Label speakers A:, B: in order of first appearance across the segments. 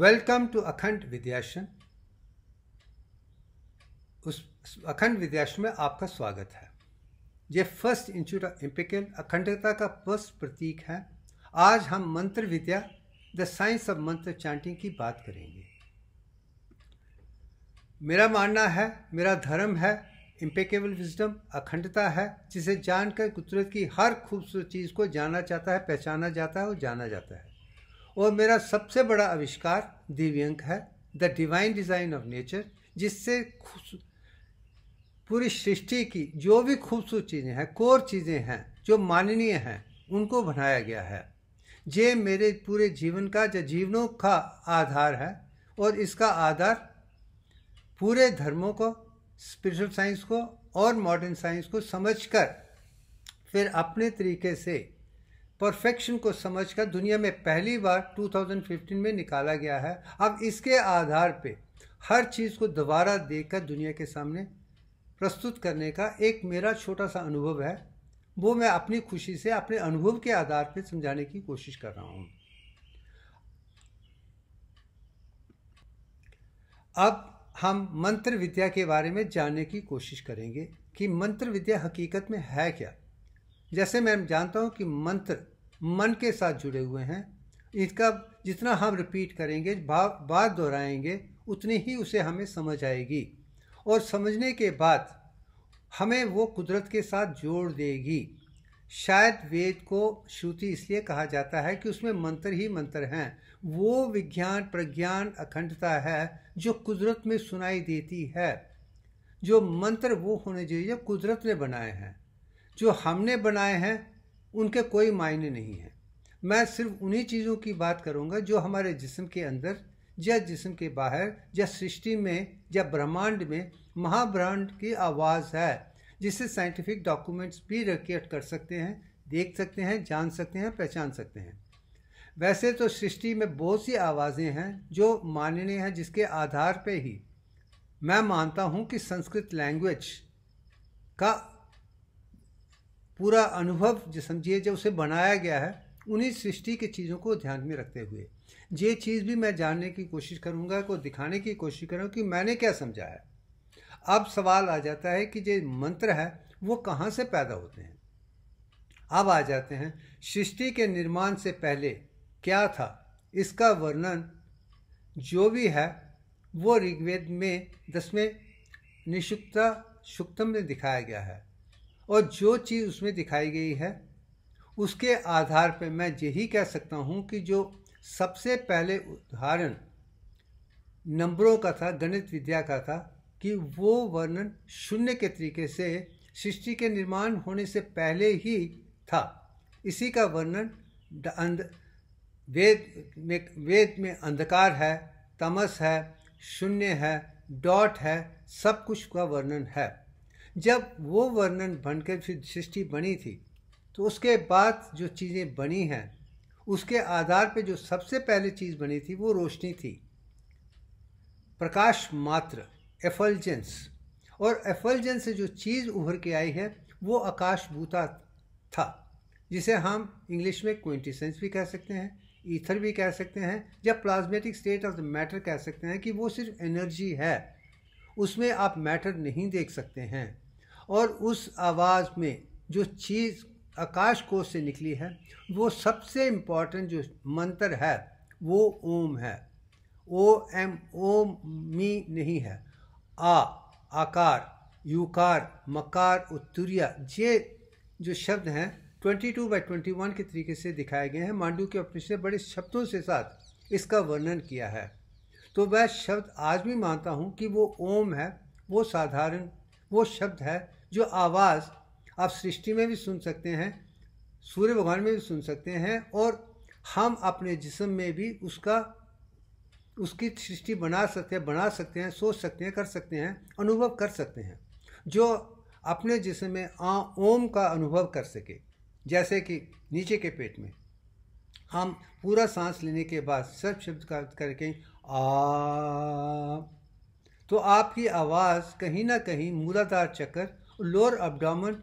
A: welcome to अखंड विद्याशन उस अखंड विद्याशन में आपका स्वागत है ये फर्स्ट इंस्टीट्यूट ऑफ इंपिकल अखंडता का फर्स्ट प्रतीक है आज हम mantra vidya the science of mantra chanting की बात करेंगे मेरा मानना है मेरा धर्म है इम्पेकेबल विजडम अखंडता है जिसे जानकर कुदरत की हर खूबसूरत चीज़ को जाना जाता है पहचाना जाता है और जाना जाता है और मेरा सबसे बड़ा आविष्कार दिव्यंक है the divine design of nature जिससे पूरी सृष्टि की जो भी खूबसूरत चीज़ें हैं कोर चीज़ें हैं जो माननीय हैं उनको बनाया गया है ये मेरे पूरे जीवन का जो जीवनों का आधार है और इसका आधार पूरे धर्मों को स्पिरिचुअल साइंस को और मॉडर्न साइंस को समझकर फिर अपने तरीके से परफेक्शन को समझकर दुनिया में पहली बार 2015 में निकाला गया है अब इसके आधार पे हर चीज़ को दोबारा देखकर दुनिया के सामने प्रस्तुत करने का एक मेरा छोटा सा अनुभव है वो मैं अपनी खुशी से अपने अनुभव के आधार पर समझाने की कोशिश कर रहा हूँ अब हम मंत्र विद्या के बारे में जानने की कोशिश करेंगे कि मंत्र विद्या हकीकत में है क्या जैसे मैं जानता हूँ कि मंत्र मन के साथ जुड़े हुए हैं इसका जितना हम रिपीट करेंगे बात दोहराएंगे उतनी ही उसे हमें समझ आएगी और समझने के बाद हमें वो कुदरत के साथ जोड़ देगी शायद वेद को श्रुति इसलिए कहा जाता है कि उसमें मंत्र ही मंत्र हैं वो विज्ञान प्रज्ञान अखंडता है जो कुदरत में सुनाई देती है जो मंत्र वो होने चाहिए जो कुदरत ने बनाए हैं जो हमने बनाए हैं उनके कोई मायने नहीं हैं मैं सिर्फ उन्हीं चीज़ों की बात करूंगा जो हमारे जिस्म के अंदर या जिस्म के बाहर या सृष्टि में या ब्रह्मांड में महाब्रांड की आवाज़ है जिसे साइंटिफिक डॉक्यूमेंट्स भी रिकॉर्ड कर सकते हैं देख सकते हैं जान सकते हैं पहचान सकते हैं वैसे तो सृष्टि में बहुत सी आवाज़ें हैं जो मानने हैं जिसके आधार पर ही मैं मानता हूँ कि संस्कृत लैंग्वेज का पूरा अनुभव जो समझिए जो उसे बनाया गया है उन्हीं सृष्टि की चीज़ों को ध्यान में रखते हुए ये चीज़ भी मैं जानने की कोशिश करूँगा को दिखाने की कोशिश करूँ कि मैंने क्या समझा है अब सवाल आ जाता है कि जो मंत्र है वो कहाँ से पैदा होते हैं अब आ जाते हैं सृष्टि के निर्माण से पहले क्या था इसका वर्णन जो भी है वो ऋग्वेद में दसवें निशुक्ता शुक्तम में दिखाया गया है और जो चीज़ उसमें दिखाई गई है उसके आधार पर मैं यही कह सकता हूँ कि जो सबसे पहले उदाहरण नंबरों का था गणित विद्या का था कि वो वर्णन शून्य के तरीके से सृष्टि के निर्माण होने से पहले ही था इसी का वर्णन अंध वेद में वेद में अंधकार है तमस है शून्य है डॉट है सब कुछ का वर्णन है जब वो वर्णन बनकर सृष्टि बनी थी तो उसके बाद जो चीज़ें बनी हैं उसके आधार पे जो सबसे पहले चीज़ बनी थी वो रोशनी थी प्रकाश मात्र एफलजेंस और एफलजेंस से जो चीज़ उभर के आई है वो आकाशभूता था जिसे हम इंग्लिश में क्विंटिसेंस भी कह सकते हैं ईथर भी कह सकते हैं या plasmatic state of the matter कह सकते हैं कि वो सिर्फ एनर्जी है उसमें आप मैटर नहीं देख सकते हैं और उस आवाज़ में जो चीज़ आकाश कोष से निकली है वो सबसे इम्पॉर्टेंट जो मंत्र है वो ओम है ओ एम ओम मी नहीं है आ आकार यूकार मकार उत्तुरिया ये जो शब्द हैं 22 बाय 21 के तरीके से दिखाए गए हैं मांडू के अपने से बड़े शब्दों से साथ इसका वर्णन किया है तो वह शब्द आज भी मानता हूँ कि वो ओम है वो साधारण वो शब्द है जो आवाज़ आप सृष्टि में भी सुन सकते हैं सूर्य भगवान में भी सुन सकते हैं और हम अपने जिसम में भी उसका उसकी सृष्टि बना सकते हैं बना सकते हैं सोच सकते हैं कर सकते हैं अनुभव कर सकते हैं जो अपने जिसम में आ ओम का अनुभव कर सके जैसे कि नीचे के पेट में हम पूरा सांस लेने के बाद सर्व शब्द का करके आ तो आपकी आवाज़ कहीं ना कहीं मूलाधार चक्कर लोअर अबडामन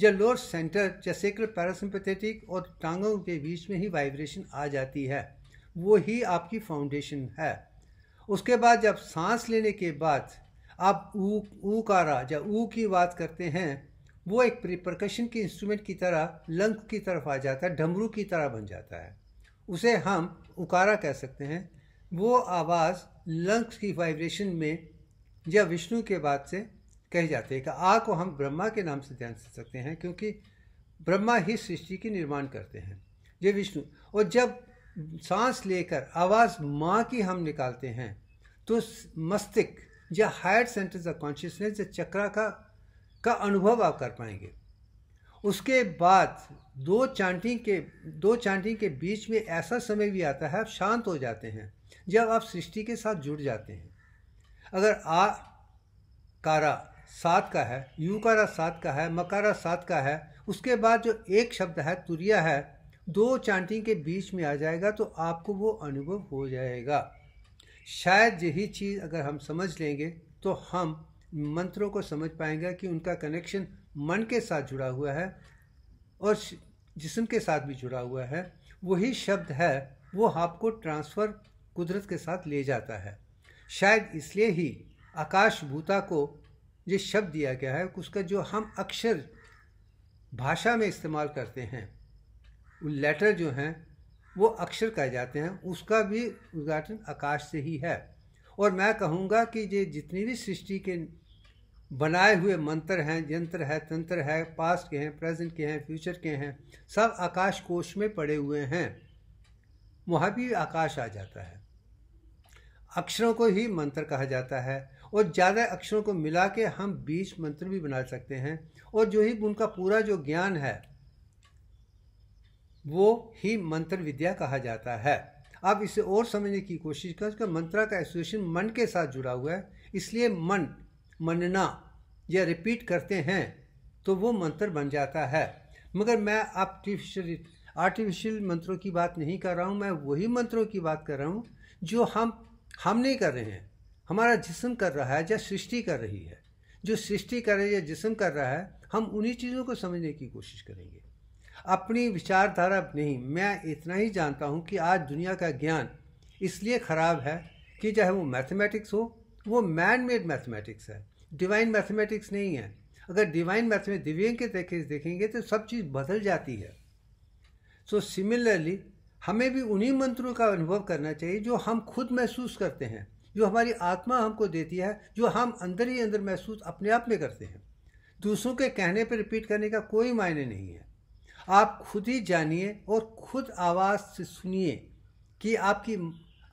A: या लोअर सेंटर या सेक्रल पैरासिम्पथेटिक और टांगों के बीच में ही वाइब्रेशन आ जाती है वो ही आपकी फाउंडेशन है उसके बाद जब सांस लेने के बाद आप ऊ ऊ कारा या ऊ की बात करते हैं वो एक प्रिपरकशन के इंस्ट्रूमेंट की तरह लंग की तरफ आ जाता है डमरू की तरह बन जाता है उसे हम उकारा कह सकते हैं वो आवाज़ लंग्स की वाइब्रेशन में या विष्णु के बाद से कहे जाते हैं कि आ को हम ब्रह्मा के नाम से ध्यान से सकते हैं क्योंकि ब्रह्मा ही सृष्टि की निर्माण करते हैं ये विष्णु और जब सांस लेकर आवाज़ माँ की हम निकालते हैं तो मस्तिष्क या हायर सेंटर्स ऑफ कॉन्शियसनेस या चक्रा का का अनुभव आप कर पाएंगे उसके बाद दो चांटी के दो चांटी के बीच में ऐसा समय भी आता है आप शांत हो जाते हैं जब आप सृष्टि के साथ जुड़ जाते हैं अगर आ कारा सात का है यू कारा सात का है मकारा सात का है उसके बाद जो एक शब्द है तुरिया है दो चांटिंग के बीच में आ जाएगा तो आपको वो अनुभव हो जाएगा शायद यही चीज़ अगर हम समझ लेंगे तो हम मंत्रों को समझ पाएंगे कि उनका कनेक्शन मन के साथ जुड़ा हुआ है और जिसम के साथ भी जुड़ा हुआ है वही शब्द है वो आपको ट्रांसफ़र कुदरत के साथ ले जाता है शायद इसलिए ही आकाशभूता को जो शब्द दिया गया है उसका जो हम अक्षर भाषा में इस्तेमाल करते हैं वो लेटर जो हैं वो अक्षर कहे जाते हैं उसका भी उद्घाटन आकाश से ही है और मैं कहूँगा कि ये जितनी भी सृष्टि के बनाए हुए मंत्र हैं यंत्र है तंत्र है पास्ट के हैं प्रेजेंट के हैं फ्यूचर के हैं सब आकाश कोश में पड़े हुए हैं वहाँ भी आकाश आ जाता है अक्षरों को ही मंत्र कहा जाता है और ज़्यादा अक्षरों को मिला के हम बीस मंत्र भी बना सकते हैं और जो ही उनका पूरा जो ज्ञान है वो ही मंत्र विद्या कहा जाता है आप इसे और समझने की कोशिश करें कि मंत्रा का एसोसिएशन मन के साथ जुड़ा हुआ है इसलिए मन मनना या रिपीट करते हैं तो वो मंत्र बन जाता है मगर मैं आर्टिफिशियल आर्टिफिशियल मंत्रों की बात नहीं कर रहा हूँ मैं वही मंत्रों की बात कर रहा हूँ जो हम हम नहीं कर रहे हैं हमारा जिसम कर रहा है या सृष्टि कर रही है जो सृष्टि कर रही है जिसम कर रहा है हम उन्हीं चीज़ों को समझने की कोशिश करेंगे अपनी विचारधारा नहीं मैं इतना ही जानता हूँ कि आज दुनिया का ज्ञान इसलिए ख़राब है कि चाहे वो मैथमेटिक्स हो वो मैन मेड मैथमेटिक्स है डिवाइन मैथमेटिक्स नहीं है अगर डिवाइन मैथमेटिक्स दिव्यंग के तरीके से देखेंगे तो सब चीज़ बदल जाती है सो सिमिलरली हमें भी उन्हीं मंत्रों का अनुभव करना चाहिए जो हम खुद महसूस करते हैं जो हमारी आत्मा हमको देती है जो हम अंदर ही अंदर महसूस अपने आप में करते हैं दूसरों के कहने पर रिपीट करने का कोई मायने नहीं है आप खुद ही जानिए और खुद आवाज़ से सुनिए कि आपकी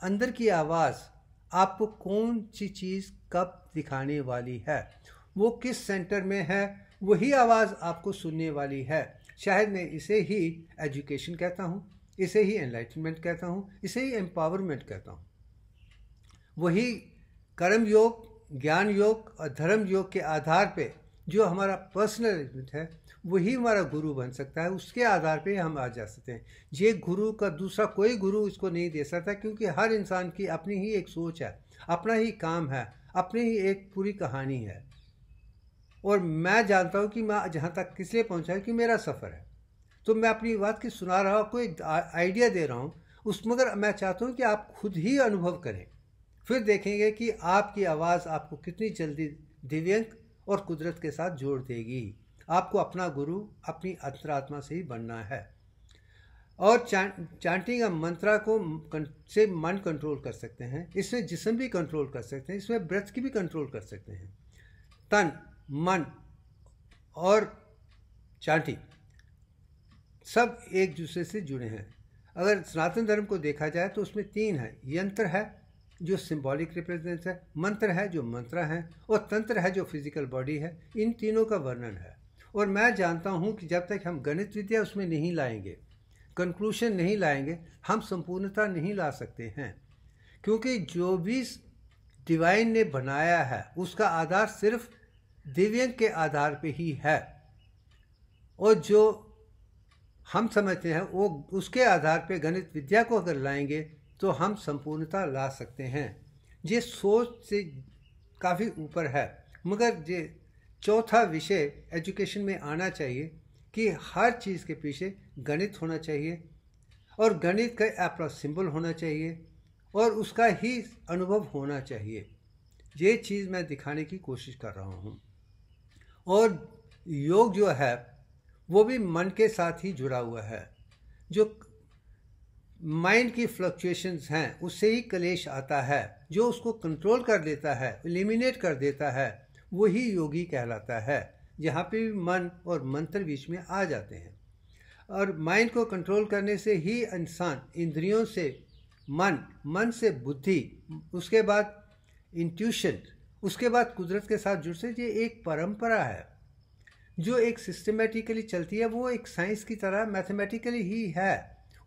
A: अंदर की आवाज़ आपको कौन सी चीज़ कब दिखाने वाली है वो किस सेंटर में है वही आवाज़ आपको सुनने वाली है शायद मैं इसे ही एजुकेशन कहता हूँ इसे ही एनलाइटनमेंट कहता हूँ इसे ही एम्पावरमेंट कहता हूँ वही कर्म योग ज्ञान योग और धर्म योग के आधार पे जो हमारा पर्सनल है वही हमारा गुरु बन सकता है उसके आधार पे हम आ जा सकते हैं ये गुरु का दूसरा कोई गुरु इसको नहीं दे सकता क्योंकि हर इंसान की अपनी ही एक सोच है अपना ही काम है अपनी ही एक पूरी कहानी है और मैं जानता हूँ कि मैं जहाँ तक किस लिए पहुँचा कि मेरा सफ़र है तो मैं अपनी बात की सुना रहा हूँ आपको एक आइडिया दे रहा हूँ उस मगर मैं चाहता हूँ कि आप खुद ही अनुभव करें फिर देखेंगे कि आपकी आवाज़ आपको कितनी जल्दी दिव्यंग और कुदरत के साथ जोड़ देगी आपको अपना गुरु अपनी अंतरात्मा से ही बनना है और चा चांटिंग या मंत्रा को से मन कंट्रोल कर सकते हैं इसमें जिसम भी कंट्रोल कर सकते हैं इसमें ब्रथ की भी कंट्रोल कर सकते हैं तन मन और चांटिंग सब एक दूसरे से जुड़े हैं अगर सनातन धर्म को देखा जाए तो उसमें तीन है यंत्र है जो सिंबॉलिक रिप्रेजेंट है मंत्र है जो मंत्र हैं और तंत्र है जो फिजिकल बॉडी है इन तीनों का वर्णन है और मैं जानता हूँ कि जब तक हम गणित विद्या उसमें नहीं लाएंगे कंक्लूशन नहीं लाएंगे हम संपूर्णता नहीं ला सकते हैं क्योंकि जो भी डिवाइन ने बनाया है उसका आधार सिर्फ दिव्यंग के आधार पे ही है और जो हम समझते हैं वो उसके आधार पर गणित विद्या को अगर लाएंगे तो हम संपूर्णता ला सकते हैं ये सोच से काफ़ी ऊपर है मगर ये चौथा विषय एजुकेशन में आना चाहिए कि हर चीज़ के पीछे गणित होना चाहिए और गणित का अपना सिंबल होना चाहिए और उसका ही अनुभव होना चाहिए ये चीज़ मैं दिखाने की कोशिश कर रहा हूँ और योग जो है वो भी मन के साथ ही जुड़ा हुआ है जो माइंड की फ्लक्चुएशंस हैं उससे ही क्लेश आता है जो उसको कंट्रोल कर देता है एलिमिनेट कर देता है वही योगी कहलाता है जहाँ पे भी मन और मंत्र बीच में आ जाते हैं और माइंड को कंट्रोल करने से ही इंसान इंद्रियों से मन मन से बुद्धि उसके बाद इंट्यूशन उसके बाद कुदरत के साथ जुड़ से ये एक परंपरा है जो एक सिस्टमेटिकली चलती है वो एक साइंस की तरह मैथमेटिकली ही है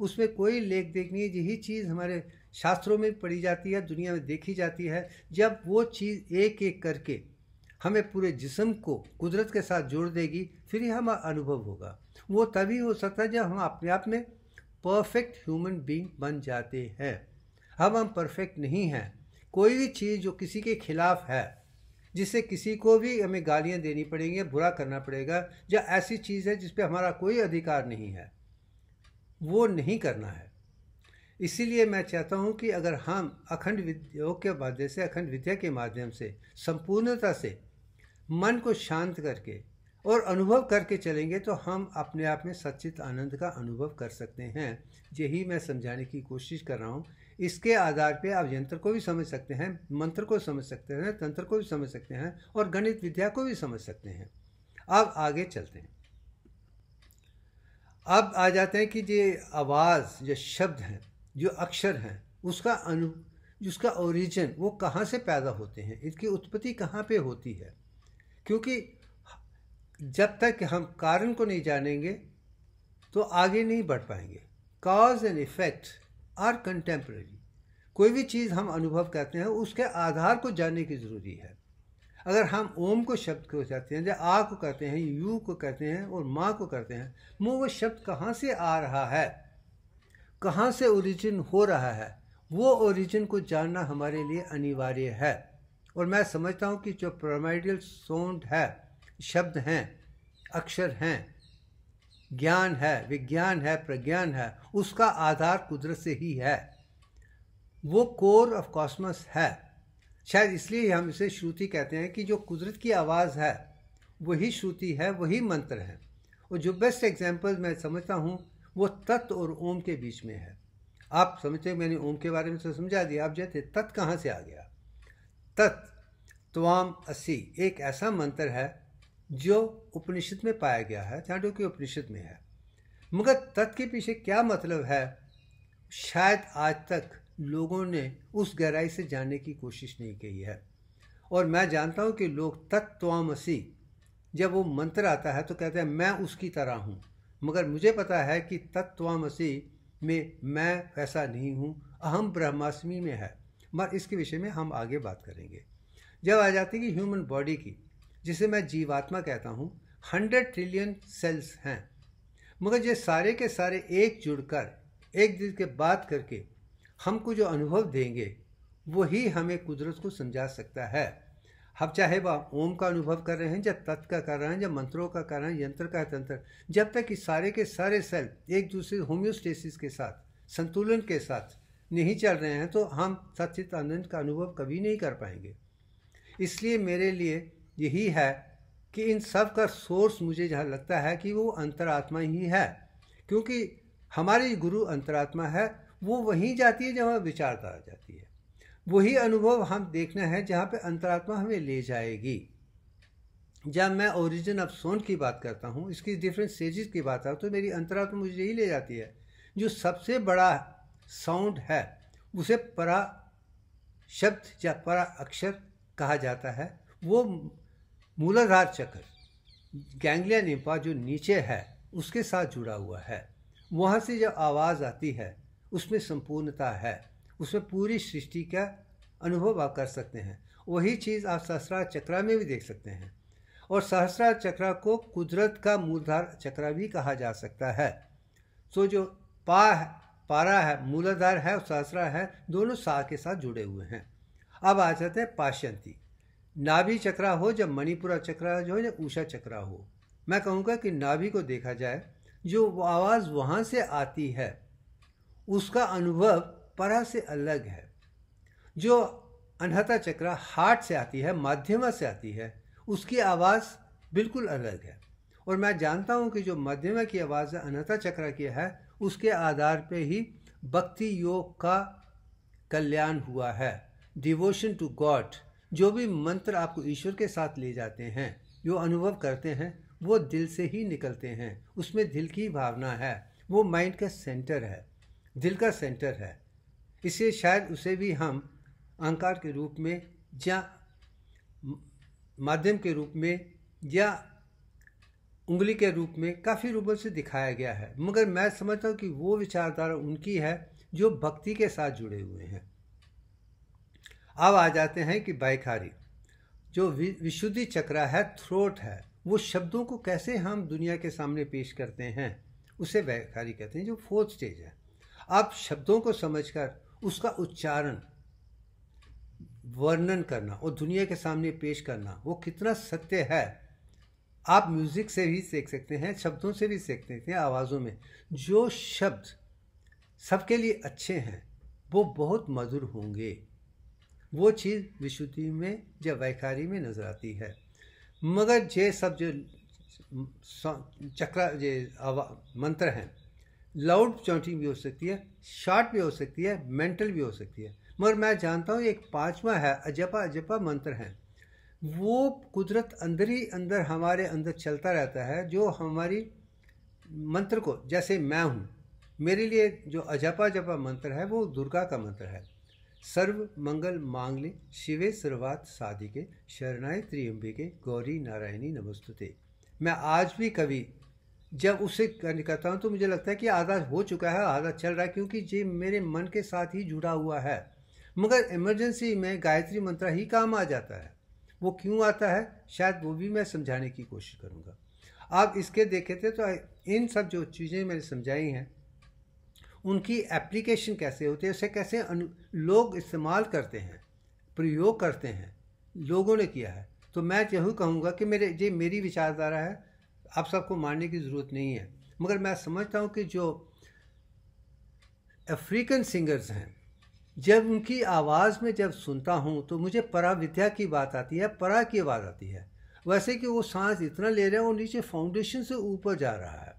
A: उसमें कोई लेख देख नहीं है यही चीज़ हमारे शास्त्रों में पढ़ी जाती है दुनिया में देखी जाती है जब वो चीज़ एक एक करके हमें पूरे जिस्म को कुदरत के साथ जोड़ देगी फिर ही हमारा अनुभव होगा वो तभी हो सकता है जब हम अपने आप में परफेक्ट ह्यूमन बींग बन जाते हैं अब हम परफेक्ट नहीं हैं कोई भी चीज़ जो किसी के खिलाफ है जिससे किसी को भी हमें गालियाँ देनी पड़ेंगी बुरा करना पड़ेगा या ऐसी चीज़ है जिस पर हमारा कोई अधिकार नहीं है वो नहीं करना है इसीलिए मैं चाहता हूँ कि अगर हम अखंड विद्योग के माध्यम से अखंड विद्या के माध्यम से संपूर्णता से मन को शांत करके और अनुभव करके चलेंगे तो हम अपने आप में सचित आनंद का अनुभव कर सकते हैं यही मैं समझाने की कोशिश कर रहा हूँ इसके आधार पे आप यंत्र को भी समझ सकते हैं मंत्र को समझ सकते हैं तंत्र को भी समझ सकते हैं और गणित विद्या को भी समझ सकते हैं अब आगे चलते हैं अब आ जाते हैं कि ये आवाज़ जो शब्द हैं जो अक्षर हैं उसका अनु उसका ओरिजिन वो कहाँ से पैदा होते हैं इसकी उत्पत्ति कहाँ पे होती है क्योंकि जब तक हम कारण को नहीं जानेंगे तो आगे नहीं बढ़ पाएंगे cause and effect are contemporary कोई भी चीज़ हम अनुभव करते हैं उसके आधार को जानने की ज़रूरी है अगर हम ओम को शब्द को कहते हैं या आ को कहते हैं यू को कहते हैं और माँ को कहते हैं मुँह वो शब्द कहाँ से आ रहा है कहाँ से ओरिजिन हो रहा है वो ओरिजिन को जानना हमारे लिए अनिवार्य है और मैं समझता हूँ कि जो प्रोमाइडियल साउंड है शब्द हैं अक्षर हैं ज्ञान है विज्ञान है प्रज्ञान है उसका आधार कुदरत से ही है वो कोर ऑफ कॉस्मस है शायद इसलिए हम इसे श्रुति कहते हैं कि जो कुदरत की आवाज़ है वही श्रुति है वही मंत्र है और जो बेस्ट एग्जाम्पल मैं समझता हूँ वो तत्व और ओम के बीच में है आप समझते मैंने ओम के बारे में तो समझा दिया आप जैसे तत् कहाँ से आ गया तत् त्वाम असी एक ऐसा मंत्र है जो उपनिषद में पाया गया है चांडो के उपनिषद में है मगर तत् के पीछे क्या मतलब है शायद आज तक लोगों ने उस गहराई से जानने की कोशिश नहीं की है और मैं जानता हूँ कि लोग तत्वामसी जब वो मंत्र आता है तो कहते हैं मैं उसकी तरह हूँ मगर मुझे पता है कि तत्वामसी में मैं वैसा नहीं हूँ अहम ब्रह्मास्मी में है मगर इसके विषय में हम आगे बात करेंगे जब आ जाती है ह्यूमन बॉडी की जिसे मैं जीवात्मा कहता हूँ हंड्रेड ट्रिलियन सेल्स हैं मगर ये सारे के सारे एक जुड़कर एक दिन के बात करके हमको जो अनुभव देंगे वही हमें कुदरत को समझा सकता है हम चाहे वह ओम का अनुभव कर रहे हैं या तत् का कर रहे हैं या मंत्रों का कर रहे हैं यंत्र का तंत्र जब तक कि सारे के सारे सेल एक दूसरे होम्योस्टेसिस के साथ संतुलन के साथ नहीं चल रहे हैं तो हम सचित आनंद का अनुभव कभी नहीं कर पाएंगे इसलिए मेरे लिए यही है कि इन सब का सोर्स मुझे जहाँ लगता है कि वो अंतरात्मा ही है क्योंकि हमारी गुरु अंतरात्मा है वो वहीं जाती है जहाँ विचारधारा जाती है वही अनुभव हम देखना है जहाँ पे अंतरात्मा हमें ले जाएगी जब मैं ओरिजिन ऑफ सोन की बात करता हूँ इसकी डिफरेंट स्टेजेस की बात करूँ तो मेरी अंतरात्मा मुझे यही ले जाती है जो सबसे बड़ा साउंड है उसे परा शब्द या परा अक्षर कहा जाता है वो मूलाधार चक्र गैंग्लिया निम्पा जो नीचे है उसके साथ जुड़ा हुआ है वहाँ से जब आवाज़ आती है उसमें संपूर्णता है उसमें पूरी सृष्टि का अनुभव आप कर सकते हैं वही चीज़ आप सहस्रार चक्रा में भी देख सकते हैं और सहस्रा चक्रा को कुदरत का मूलधार चक्रा भी कहा जा सकता है सो तो जो पा है पारा है मूलाधार है और सहस्रा है दोनों सा के साथ जुड़े हुए हैं अब आ जाते हैं पाशंती नाभि चक्रा हो जब मणिपुरा चक्रा जो है या ऊषा चक्रा हो मैं कहूँगा कि नाभि को देखा जाए जो आवाज़ वहाँ से आती है उसका अनुभव परा से अलग है जो अनहता चक्रा हार्ट से आती है माध्यमा से आती है उसकी आवाज़ बिल्कुल अलग है और मैं जानता हूँ कि जो मध्यमा की आवाज़ अनहता चक्रा की है उसके आधार पे ही भक्ति योग का कल्याण हुआ है डिवोशन टू गॉड जो भी मंत्र आपको ईश्वर के साथ ले जाते हैं जो अनुभव करते हैं वो दिल से ही निकलते हैं उसमें दिल की भावना है वो माइंड का सेंटर है दिल का सेंटर है इसे शायद उसे भी हम अहंकार के रूप में या माध्यम के रूप में या उंगली के रूप में काफ़ी रूपों से दिखाया गया है मगर मैं समझता हूँ कि वो विचारधारा उनकी है जो भक्ति के साथ जुड़े हुए हैं अब आ जाते हैं कि बाइखारी जो विशुद्धि चक्रा है थ्रोट है वो शब्दों को कैसे हम दुनिया के सामने पेश करते हैं उसे बाइखारी कहते हैं जो फोर्थ स्टेज है आप शब्दों को समझकर उसका उच्चारण वर्णन करना और दुनिया के सामने पेश करना वो कितना सत्य है आप म्यूज़िक से भी सीख सकते हैं शब्दों से भी सीख सकते हैं आवाज़ों में जो शब्द सबके लिए अच्छे हैं वो बहुत मधुर होंगे वो चीज़ विशुद्धि में या वैखारी में नजर आती है मगर ये सब जो चक्र ये मंत्र हैं लाउड चौंटिंग भी हो सकती है शॉर्ट भी हो सकती है मेंटल भी हो सकती है मगर मैं जानता हूँ एक पांचवा है अजपा अजपा मंत्र हैं वो कुदरत अंदर ही अंदर हमारे अंदर चलता रहता है जो हमारी मंत्र को जैसे मैं हूँ मेरे लिए जो अजपा जपा मंत्र है वो दुर्गा का मंत्र है सर्व मंगल मांगले शिवे सर्वात साधिके शरणाय त्रियंबिके गौरी नारायणी नमस्तुते मैं आज भी कभी जब उसे करता हूँ तो मुझे लगता है कि आधा हो चुका है आधा चल रहा है क्योंकि ये मेरे मन के साथ ही जुड़ा हुआ है मगर इमरजेंसी में गायत्री मंत्र ही काम आ जाता है वो क्यों आता है शायद वो भी मैं समझाने की कोशिश करूँगा आप इसके देखे थे तो इन सब जो चीज़ें मैंने समझाई हैं उनकी एप्लीकेशन कैसे होती है उसे कैसे लोग इस्तेमाल करते हैं प्रयोग करते हैं लोगों ने किया है तो मैं यही कहूँगा कि मेरे ये मेरी विचारधारा है आप सबको मानने की ज़रूरत नहीं है मगर मैं समझता हूँ कि जो अफ्रीकन सिंगर्स हैं जब उनकी आवाज़ में जब सुनता हूँ तो मुझे परा विद्या की बात आती है परा की आवाज़ आती है वैसे कि वो सांस इतना ले रहे हैं वो नीचे फाउंडेशन से ऊपर जा रहा है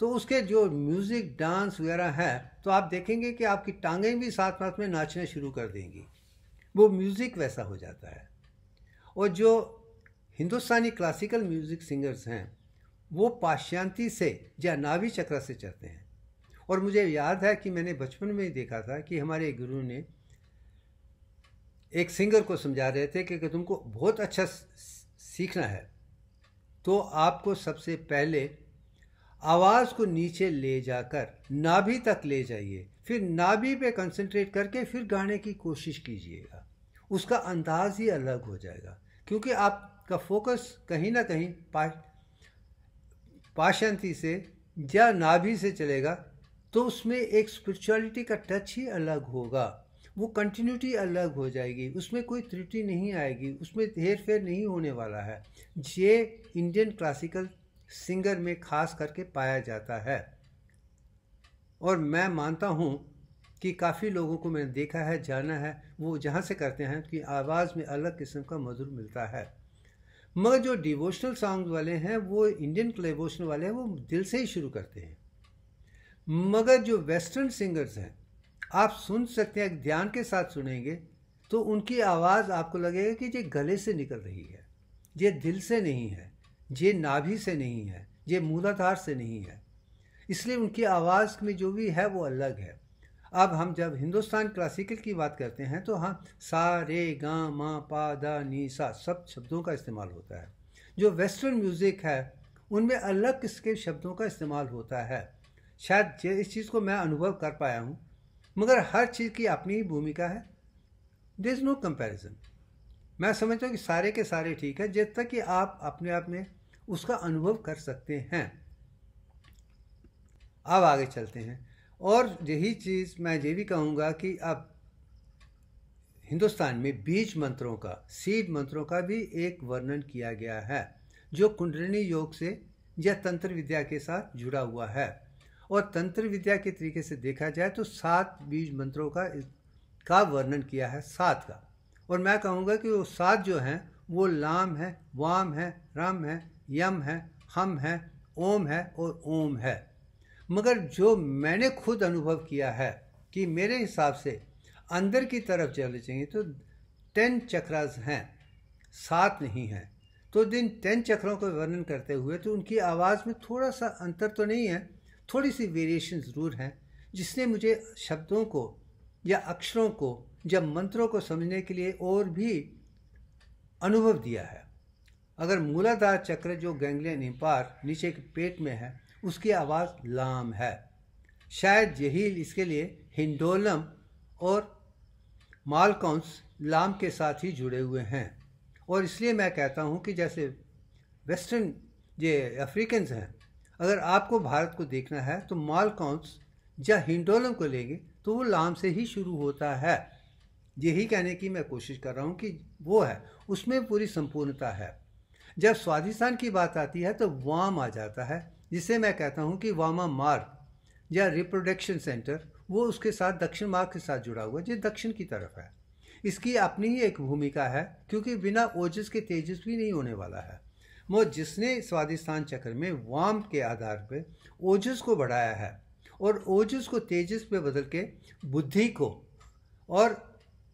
A: तो उसके जो म्यूज़िक डांस वगैरह है तो आप देखेंगे कि आपकी टांगें भी साथ साथ में नाचना शुरू कर देंगी वो म्यूज़िक वैसा हो जाता है और जो हिंदुस्तानी क्लासिकल म्यूज़िक सिंगर्स हैं वो पाश्चांति से या नावी चक्रा से चलते हैं और मुझे याद है कि मैंने बचपन में ही देखा था कि हमारे गुरु ने एक सिंगर को समझा रहे थे कि, कि तुमको बहुत अच्छा सीखना है तो आपको सबसे पहले आवाज़ को नीचे ले जाकर नाभि तक ले जाइए फिर नाभि पे कंसंट्रेट करके फिर गाने की कोशिश कीजिएगा उसका अंदाज ही अलग हो जाएगा क्योंकि आपका फोकस कहीं ना कहीं पा पाशंती से या नाभि से चलेगा तो उसमें एक स्पिरिचुअलिटी का टच ही अलग होगा वो कंटिन्यूटी अलग हो जाएगी उसमें कोई त्रुटि नहीं आएगी उसमें हेर फेर नहीं होने वाला है ये इंडियन क्लासिकल सिंगर में खास करके पाया जाता है और मैं मानता हूँ कि काफ़ी लोगों को मैंने देखा है जाना है वो जहाँ से करते हैं कि आवाज़ में अलग किस्म का मधुर मिलता है मगर जो डिवोशनल सॉन्ग वाले हैं वो इंडियन क्लेवोशन वाले हैं वो दिल से ही शुरू करते हैं मगर जो वेस्टर्न सिंगर्स हैं आप सुन सकते हैं ध्यान के साथ सुनेंगे तो उनकी आवाज़ आपको लगेगा कि ये गले से निकल रही है ये दिल से नहीं है ये नाभि से नहीं है ये मूलाधार से नहीं है इसलिए उनकी आवाज़ में जो भी है वो अलग है अब हम जब हिंदुस्तान क्लासिकल की बात करते हैं तो हाँ सा रे गा मा पा दा नी सा सब शब्दों का इस्तेमाल होता है जो वेस्टर्न म्यूज़िक है उनमें अलग किसके के शब्दों का इस्तेमाल होता है शायद इस चीज़ को मैं अनुभव कर पाया हूँ मगर हर चीज़ की अपनी ही भूमिका है देर इज़ नो कंपेरिजन मैं समझता हूँ कि सारे के सारे ठीक है जब तक कि आप अपने आप में उसका अनुभव कर सकते हैं अब आगे चलते हैं और यही चीज़ मैं ये भी कहूँगा कि अब हिंदुस्तान में बीज मंत्रों का सीड मंत्रों का भी एक वर्णन किया गया है जो कुंडलिनी योग से या तंत्र विद्या के साथ जुड़ा हुआ है और तंत्र विद्या के तरीके से देखा जाए तो सात बीज मंत्रों का का वर्णन किया है सात का और मैं कहूँगा कि वो सात जो हैं वो लाम है वाम है राम है यम है हम है ओम है और ओम है मगर जो मैंने खुद अनुभव किया है कि मेरे हिसाब से अंदर की तरफ चले जाएंगे तो टेन चक्रास हैं सात नहीं हैं तो दिन टेन चक्रों का वर्णन करते हुए तो उनकी आवाज़ में थोड़ा सा अंतर तो नहीं है थोड़ी सी वेरिएशन ज़रूर हैं जिसने मुझे शब्दों को या अक्षरों को या मंत्रों को समझने के लिए और भी अनुभव दिया है अगर मूलाधार चक्र जो गैंग्लियन इम्पार नीचे के पेट में है उसकी आवाज़ लाम है शायद यही इसके लिए हिंडोलम और मालकॉन्स लाम के साथ ही जुड़े हुए हैं और इसलिए मैं कहता हूँ कि जैसे वेस्टर्न ये अफ्रीकन्स हैं अगर आपको भारत को देखना है तो मालकॉन्स या हिंडोलम को लेंगे तो वो लाम से ही शुरू होता है यही कहने की मैं कोशिश कर रहा हूँ कि वो है उसमें पूरी संपूर्णता है जब स्वादिष्ठान की बात आती है तो वाम आ जाता है जिसे मैं कहता हूँ कि वामा मार्ग या रिप्रोडक्शन सेंटर वो उसके साथ दक्षिण मार्ग के साथ जुड़ा हुआ है जो दक्षिण की तरफ है इसकी अपनी ही एक भूमिका है क्योंकि बिना ओजस के तेजस्वी नहीं होने वाला है वो जिसने स्वादिष्ठान चक्र में वाम के आधार पर ओजस को बढ़ाया है और ओजस को तेजस में बदल के बुद्धि को और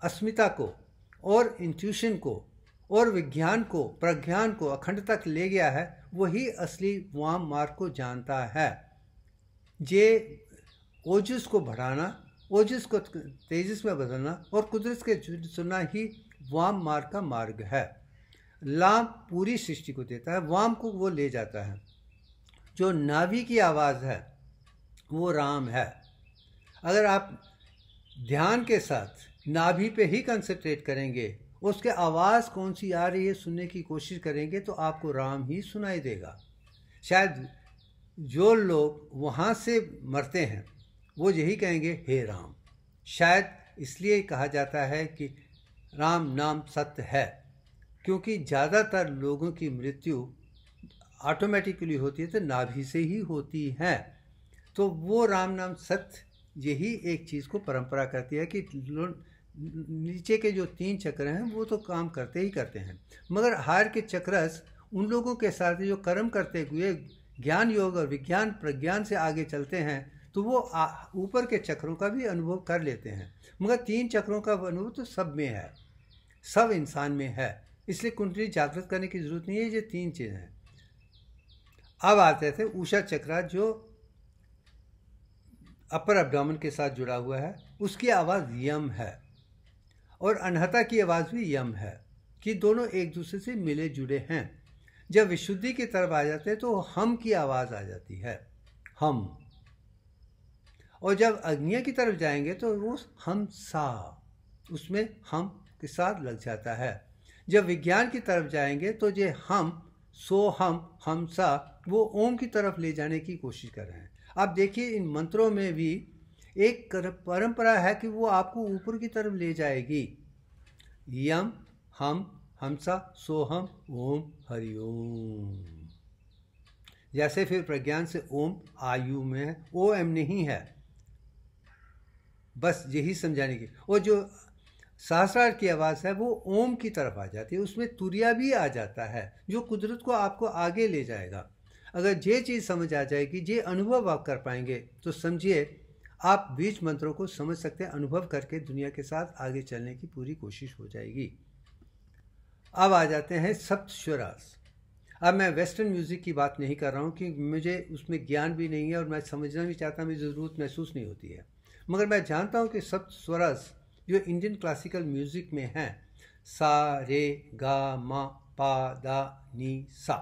A: अस्मिता को और इंट्यूशन को और विज्ञान को प्रज्ञान को अखंड तक ले गया है वही असली वाम मार्ग को जानता है ये ओजस को बढ़ाना ओजस को तेजस में बदलना और कुदरत के सुनना ही वाम मार्ग का मार्ग है लाम पूरी सृष्टि को देता है वाम को वो ले जाता है जो नाभि की आवाज़ है वो राम है अगर आप ध्यान के साथ नाभि पे ही कंसंट्रेट करेंगे उसके आवाज़ कौन सी आ रही है सुनने की कोशिश करेंगे तो आपको राम ही सुनाई देगा शायद जो लोग वहाँ से मरते हैं वो यही कहेंगे हे राम शायद इसलिए कहा जाता है कि राम नाम सत्य है क्योंकि ज़्यादातर लोगों की मृत्यु ऑटोमेटिकली होती है तो नाभि से ही होती है तो वो राम नाम सत्य यही एक चीज़ को परंपरा करती है कि नीचे के जो तीन चक्र हैं वो तो काम करते ही करते हैं मगर हायर के चक्रस उन लोगों के साथ जो कर्म करते हुए ज्ञान योग और विज्ञान प्रज्ञान से आगे चलते हैं तो वो ऊपर के चक्रों का भी अनुभव कर लेते हैं मगर तीन चक्रों का अनुभव तो सब में है सब इंसान में है इसलिए कुंडली जागृत करने की जरूरत नहीं है ये तीन चीज़ हैं अब आते थे ऊषा चक्रा जो अपर अपडामन के साथ जुड़ा हुआ है उसकी आवाज़ यम है और अनहता की आवाज़ भी यम है कि दोनों एक दूसरे से मिले जुड़े हैं जब विशुद्धि की तरफ आ जाते हैं तो हम की आवाज़ आ जाती है हम और जब अग्निय की तरफ जाएंगे तो वो हम सा उसमें हम के साथ लग जाता है जब विज्ञान की तरफ जाएंगे तो ये हम सो हम हम सा वो ओम की तरफ ले जाने की कोशिश कर रहे हैं आप देखिए इन मंत्रों में भी एक परंपरा है कि वो आपको ऊपर की तरफ ले जाएगी यम हम हमसा सोहम ओम हरिओम जैसे फिर प्रज्ञान से ओम आयु में है ओ एम नहीं है बस यही समझाने की और जो सहस्रार की आवाज़ है वो ओम की तरफ आ जाती है उसमें तुरिया भी आ जाता है जो कुदरत को आपको आगे ले जाएगा अगर ये चीज़ समझ आ जाएगी ये अनुभव आप कर पाएंगे तो समझिए आप बीज मंत्रों को समझ सकते हैं अनुभव करके दुनिया के साथ आगे चलने की पूरी कोशिश हो जाएगी अब आ जाते हैं सप्त स्वराज अब मैं वेस्टर्न म्यूज़िक की बात नहीं कर रहा हूँ कि मुझे उसमें ज्ञान भी नहीं है और मैं समझना भी चाहता मुझे ज़रूरत महसूस नहीं होती है मगर मैं जानता हूँ कि सप्त स्वरस जो इंडियन क्लासिकल म्यूज़िक में हैं सा रे गा मा पा दा नी सा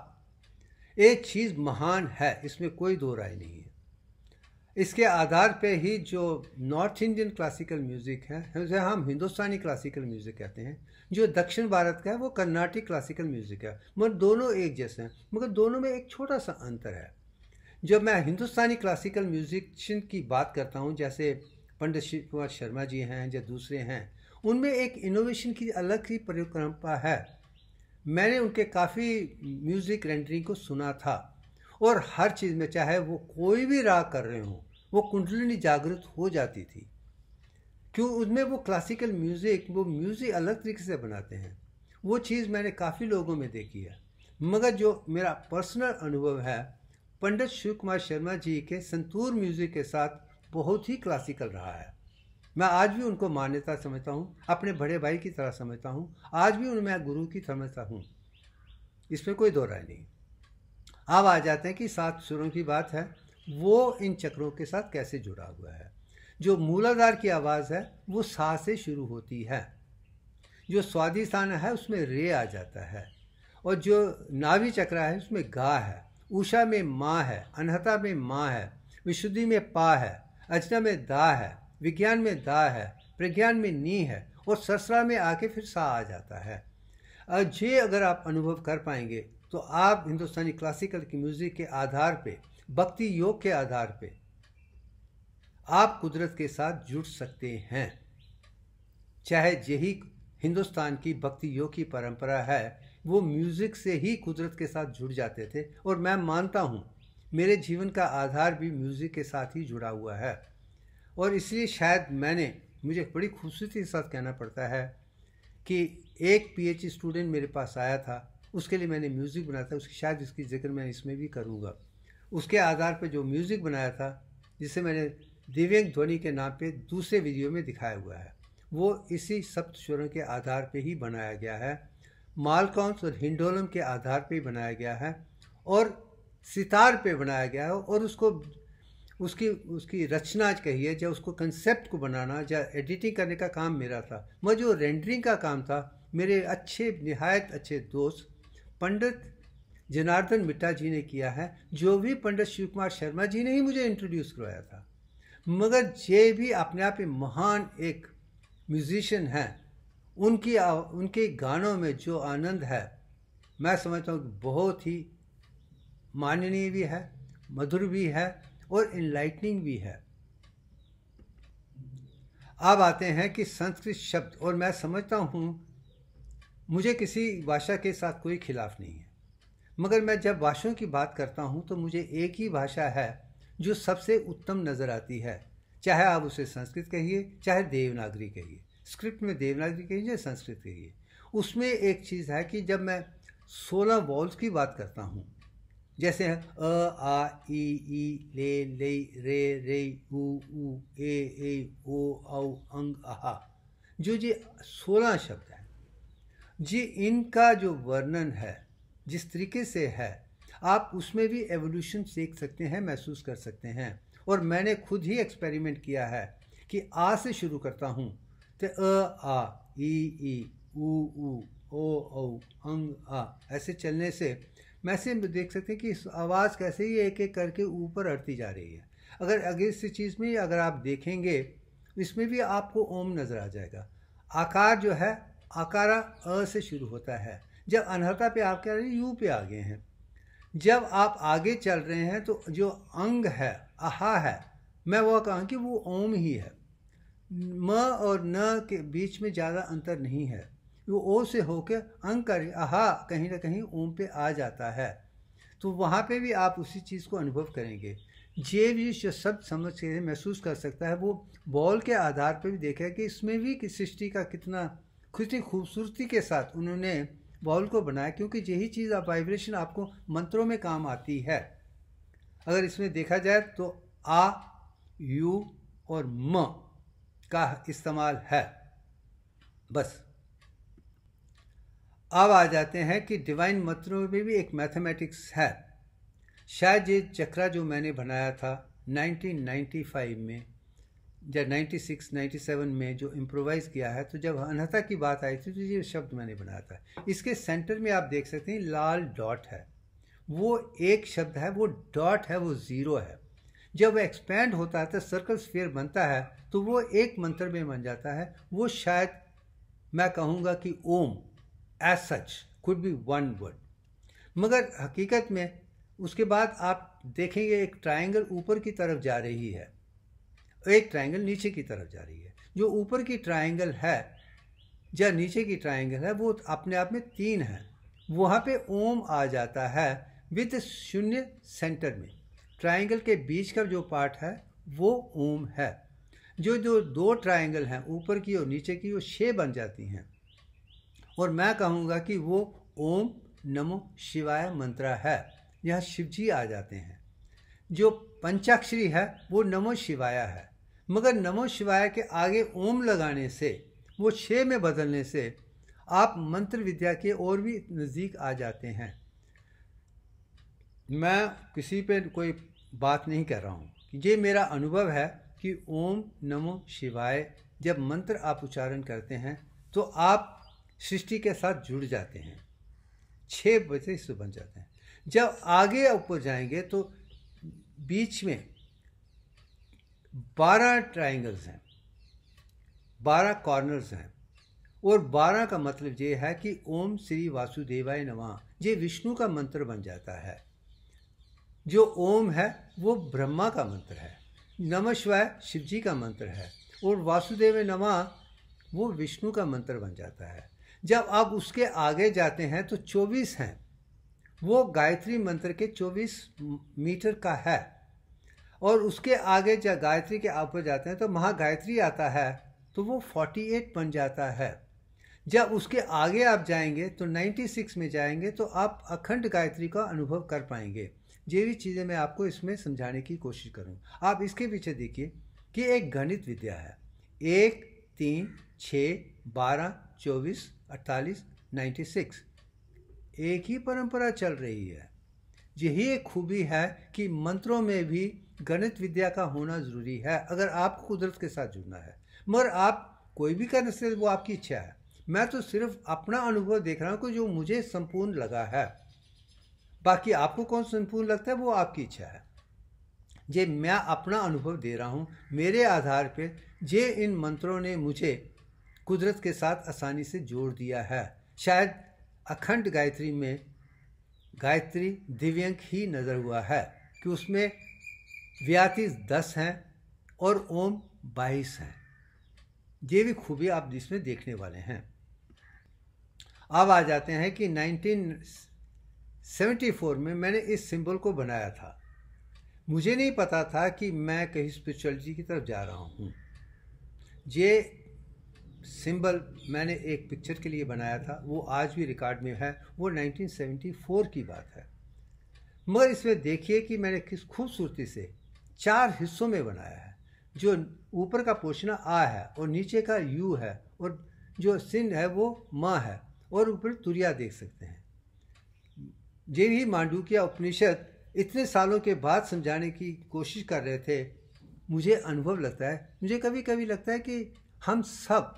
A: एक चीज़ महान है इसमें कोई दो राय नहीं है इसके आधार पे ही जो नॉर्थ इंडियन क्लासिकल म्यूज़िक है जो हम हिंदुस्तानी क्लासिकल म्यूज़िक कहते हैं जो दक्षिण भारत का है वो कर्नाटिक क्लासिकल म्यूज़िक है मगर दोनों एक जैसे हैं मगर दोनों में एक छोटा सा अंतर है जब मैं हिंदुस्तानी क्लासिकल म्यूज़िक की बात करता हूँ जैसे पंडित शिव कुमार शर्मा जी हैं या दूसरे हैं उनमें एक इनोवेशन की अलग ही परिकल्पना है मैंने उनके काफ़ी म्यूज़िक रेंडरिंग को सुना था और हर चीज़ में चाहे वो कोई भी राग कर रहे हों वो कुंडलिनी जागृत हो जाती थी क्यों उसमें वो क्लासिकल म्यूज़िक वो म्यूज़िक अलग तरीके से बनाते हैं वो चीज़ मैंने काफ़ी लोगों में देखी है मगर जो मेरा पर्सनल अनुभव है पंडित शिव कुमार शर्मा जी के संतूर म्यूज़िक के साथ बहुत ही क्लासिकल रहा है मैं आज भी उनको मान्यता समझता हूँ अपने बड़े भाई की तरह समझता हूँ आज भी उनमें गुरु की समझता हूँ इसमें कोई दो राय नहीं अब आ जाते हैं कि सात सुरों की बात है वो इन चक्रों के साथ कैसे जुड़ा हुआ है जो मूलाधार की आवाज़ है वो सा से शुरू होती है जो स्वादिष्ठान है उसमें रे आ जाता है और जो नाभि चक्रा है उसमें गा है उषा में माँ है अनहता में माँ है विशुद्धि में पा है अजना में दा है विज्ञान में दा है प्रज्ञान में नी है और ससरा में आके फिर सा आ जाता है अजय अगर आप अनुभव कर पाएंगे तो आप हिंदुस्तानी क्लासिकल की म्यूज़िक के आधार पर भक्ति योग के आधार पे आप कुदरत के साथ जुड़ सकते हैं चाहे यही हिंदुस्तान की भक्ति योग की परंपरा है वो म्यूज़िक से ही कुदरत के साथ जुड़ जाते थे और मैं मानता हूँ मेरे जीवन का आधार भी म्यूज़िक के साथ ही जुड़ा हुआ है और इसलिए शायद मैंने मुझे बड़ी खूबसूरती के साथ कहना पड़ता है कि एक पीएचडी स्टूडेंट मेरे पास आया था उसके लिए मैंने म्यूज़िक बनाया था उसकी शायद इसकी जिक्र मैं इसमें भी करूँगा उसके आधार पर जो म्यूज़िक बनाया था जिसे मैंने दिव्यंग ध्वनि के नाम पे दूसरे वीडियो में दिखाया हुआ है वो इसी सप्त स्वरों के आधार पे ही बनाया गया है मालकॉन्स और हिंडोलम के आधार पे ही बनाया गया है और सितार पे बनाया गया है और उसको उसकी उसकी रचना कहिए या उसको कंसेप्ट को बनाना या एडिटिंग करने का काम मेरा था मैं मतलब जो रेंडरिंग का काम था मेरे अच्छे नहायत अच्छे दोस्त पंडित जनार्दन मिट्टा जी ने किया है जो भी पंडित शिव कुमार शर्मा जी ने ही मुझे इंट्रोड्यूस करवाया था मगर जे भी अपने आप ही महान एक म्यूजिशियन हैं उनकी उनके गानों में जो आनंद है मैं समझता हूँ बहुत ही माननीय भी है मधुर भी है और इनलाइटनिंग भी है अब आते हैं कि संस्कृत शब्द और मैं समझता हूँ मुझे किसी भाषा के साथ कोई खिलाफ नहीं है मगर मैं जब भाषाओं की बात करता हूँ तो मुझे एक ही भाषा है जो सबसे उत्तम नज़र आती है चाहे आप उसे संस्कृत कहिए चाहे देवनागरी कहिए स्क्रिप्ट में देवनागरी कहिए या संस्कृत कहिए उसमें एक चीज़ है कि जब मैं सोलह वॉल्स की बात करता हूँ जैसे अ आ ई ई ले ले रे रे उ ऊ ए ए ओ औ अंग आहा जो जी सोलह शब्द हैं जी इनका जो वर्णन है जिस तरीके से है आप उसमें भी एवोल्यूशन देख सकते हैं महसूस कर सकते हैं और मैंने खुद ही एक्सपेरिमेंट किया है कि आ से शुरू करता हूँ तो अ आ ई ई ऊ ओ औ अंग आ ऐसे चलने से मैं से देख सकते हैं कि इस आवाज़ कैसे ही एक एक करके ऊपर अड़ती जा रही है अगर अगर इस चीज़ में अगर आप देखेंगे इसमें भी आपको ओम नज़र आ जाएगा आकार जो है आकारा अ से शुरू होता है जब अनहका पे आप क्या रहे यू पे आ गए हैं जब आप आगे चल रहे हैं तो जो अंग है अहा है मैं वह कहा कि वो ओम ही है म और न के बीच में ज़्यादा अंतर नहीं है वो ओ से होकर अंग कर अहा कहीं ना कहीं ओम पे आ जाता है तो वहाँ पे भी आप उसी चीज़ को अनुभव करेंगे जे भी जो शब्द समझ के महसूस कर सकता है वो बॉल के आधार पर भी देखे कि इसमें भी कि सृष्टि का कितना खुशी खूबसूरती के साथ उन्होंने बॉल को बनाया क्योंकि यही चीज़ आप वाइब्रेशन आपको मंत्रों में काम आती है अगर इसमें देखा जाए तो आ यू और म का इस्तेमाल है बस अब आ जाते हैं कि डिवाइन मंत्रों में भी एक मैथमेटिक्स है शायद ये चक्रा जो मैंने बनाया था 1995 में जब 96, 97 में जो इम्प्रोवाइज़ किया है तो जब अनहता की बात आई थी तो ये शब्द मैंने बनाया था इसके सेंटर में आप देख सकते हैं लाल डॉट है वो एक शब्द है वो डॉट है वो ज़ीरो है जब वह एक्सपेंड होता है तो सर्कल स्फेयर बनता है तो वो एक मंत्र में बन जाता है वो शायद मैं कहूँगा कि Om as such could be one word मगर हकीकत में उसके बाद आप देखेंगे एक ट्रायंगल ऊपर की तरफ जा रही है एक ट्रायंगल नीचे की तरफ जा रही है जो ऊपर की ट्रायंगल है या नीचे की ट्रायंगल है वो अपने आप में तीन है वहाँ पे ओम आ जाता है विद शून्य सेंटर में ट्रायंगल के बीच का जो पार्ट है वो ओम है जो जो दो ट्रायंगल हैं ऊपर की और नीचे की वो छः बन जाती हैं और मैं कहूँगा कि वो ओम नमो शिवाय मंत्रा है यहाँ शिव जी आ जाते हैं जो पंचाक्षरी है वो नमो शिवाया है मगर नमो शिवाय के आगे ओम लगाने से वो छः में बदलने से आप मंत्र विद्या के और भी नज़दीक आ जाते हैं मैं किसी पे कोई बात नहीं कर रहा हूँ ये मेरा अनुभव है कि ओम नमो शिवाय जब मंत्र आप उच्चारण करते हैं तो आप सृष्टि के साथ जुड़ जाते हैं छः बजे सुबह जाते हैं जब आगे ऊपर जाएंगे तो बीच में बारह ट्राइंगल्स हैं बारह कॉर्नर्स हैं और बारह का मतलब ये है कि ओम श्री वासुदेवाय नमः ये विष्णु का मंत्र बन जाता है जो ओम है वो ब्रह्मा का मंत्र है नमः शिवाय शिव जी का मंत्र है और वासुदेव नमः वो विष्णु का मंत्र बन जाता है जब आप उसके आगे जाते हैं तो चौबीस हैं वो गायत्री मंत्र के 24 मीटर का है और उसके आगे जब गायत्री के ऊपर जाते हैं तो महागायत्री आता है तो वो 48 बन जाता है जब उसके आगे आप जाएंगे तो 96 में जाएंगे तो आप अखंड गायत्री का अनुभव कर पाएंगे ये भी चीज़ें मैं आपको इसमें समझाने की कोशिश करूँ आप इसके पीछे देखिए कि एक गणित विद्या है एक तीन छः बारह चौबीस अट्ठालीस नाइन्टी सिक्स एक ही परंपरा चल रही है यही एक खूबी है कि मंत्रों में भी गणित विद्या का होना ज़रूरी है अगर आपको कुदरत के साथ जुड़ना है मगर आप कोई भी कर सकते वो आपकी इच्छा है मैं तो सिर्फ अपना अनुभव देख रहा हूँ कि जो मुझे संपूर्ण लगा है बाकी आपको कौन संपूर्ण लगता है वो आपकी इच्छा है जे मैं अपना अनुभव दे रहा हूँ मेरे आधार पर जे इन मंत्रों ने मुझे कुदरत के साथ आसानी से जोड़ दिया है शायद अखंड गायत्री में गायत्री दिव्यंक ही नज़र हुआ है कि उसमें व्याति दस हैं और ओम बाईस हैं ये भी खूबी आप इसमें देखने वाले हैं अब आ जाते हैं कि 1974 में मैंने इस सिंबल को बनाया था मुझे नहीं पता था कि मैं कहीं स्पिरिचुअलिटी की तरफ जा रहा हूँ ये सिंबल मैंने एक पिक्चर के लिए बनाया था वो आज भी रिकॉर्ड में है वो 1974 की बात है मगर इसमें देखिए कि मैंने किस खूबसूरती से चार हिस्सों में बनाया है जो ऊपर का पोषण आ है और नीचे का यू है और जो सिन है वो माँ है और ऊपर तुरिया देख सकते हैं ये ही मांडूकिया उपनिषद इतने सालों के बाद समझाने की कोशिश कर रहे थे मुझे अनुभव लगता है मुझे कभी कभी लगता है कि हम सब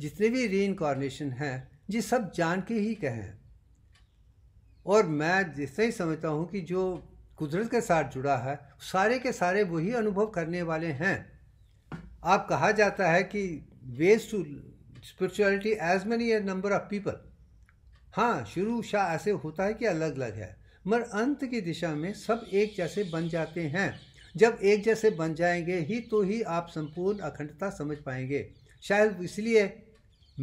A: जितने भी री इनकॉर्नेशन हैं ये सब जान के ही कहें और मैं जिससे ही समझता हूँ कि जो कुदरत के साथ जुड़ा है सारे के सारे वही अनुभव करने वाले हैं आप कहा जाता है कि ways to spirituality as many number of people हाँ शुरू शाह ऐसे होता है कि अलग अलग है मगर अंत की दिशा में सब एक जैसे बन जाते हैं जब एक जैसे बन जाएंगे ही तो ही आप संपूर्ण अखंडता समझ पाएंगे शायद इसलिए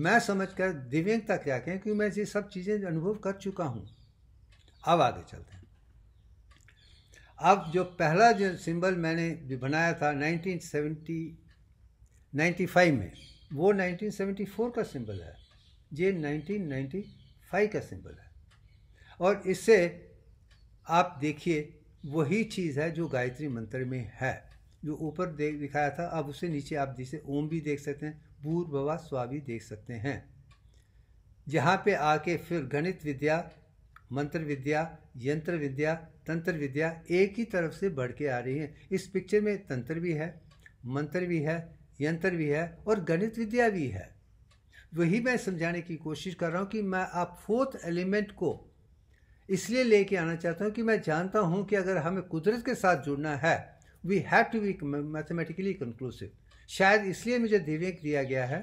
A: मैं समझकर दिव्यंगता क्या कहें क्योंकि मैं ये सब चीज़ें अनुभव कर चुका हूँ अब आगे चलते हैं अब जो पहला जो सिंबल मैंने जो बनाया था 1970 95 में वो 1974 का सिंबल है ये 1995 का सिंबल है और इससे आप देखिए वही चीज़ है जो गायत्री मंत्र में है जो ऊपर देख दिखाया था अब उसे नीचे आप जिसे ओम भी देख सकते हैं पूर्ववा स्वामी देख सकते हैं जहाँ पे आके फिर गणित विद्या मंत्र विद्या यंत्र विद्या तंत्र विद्या एक ही तरफ से बढ़ के आ रही है इस पिक्चर में तंत्र भी है मंत्र भी है यंत्र भी है और गणित विद्या भी है वही मैं समझाने की कोशिश कर रहा हूँ कि मैं आप फोर्थ एलिमेंट को इसलिए लेके आना चाहता हूँ कि मैं जानता हूँ कि अगर हमें कुदरत के साथ जुड़ना है we have to be mathematically conclusive शायद इसलिए मुझे दिव्यांग दिया गया है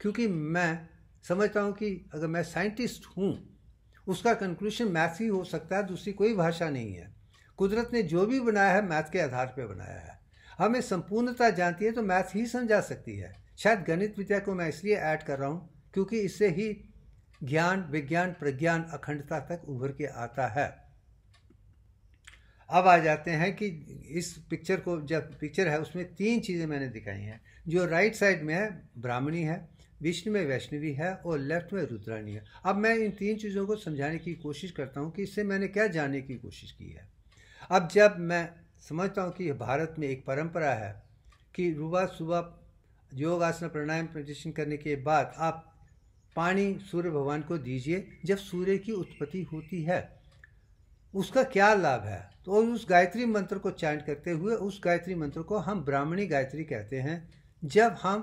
A: क्योंकि मैं समझता हूँ कि अगर मैं साइंटिस्ट हूँ उसका कंक्लूशन मैथ ही हो सकता है दूसरी कोई भाषा नहीं है कुदरत ने जो भी बनाया है मैथ के आधार पर बनाया है हमें संपूर्णता जानती है तो मैथ ही समझा सकती है शायद गणित विद्या को मैं इसलिए ऐड कर रहा हूँ क्योंकि इससे ही ज्ञान विज्ञान प्रज्ञान अखंडता तक उभर के आता है अब आ जाते हैं कि इस पिक्चर को जब पिक्चर है उसमें तीन चीज़ें मैंने दिखाई हैं जो राइट साइड में है ब्राह्मणी है विष्णु में वैष्णवी है और लेफ्ट में रुद्राणी है अब मैं इन तीन चीज़ों को समझाने की कोशिश करता हूँ कि इससे मैंने क्या जानने की कोशिश की है अब जब मैं समझता हूँ कि भारत में एक परंपरा है कि रुबा सुबह योग आसन प्राणायाम प्रदर्शन करने के बाद आप पानी सूर्य भगवान को दीजिए जब सूर्य की उत्पत्ति होती है उसका क्या लाभ है तो उस गायत्री मंत्र को चैंट करते हुए उस गायत्री मंत्र को हम ब्राह्मणी गायत्री कहते हैं जब हम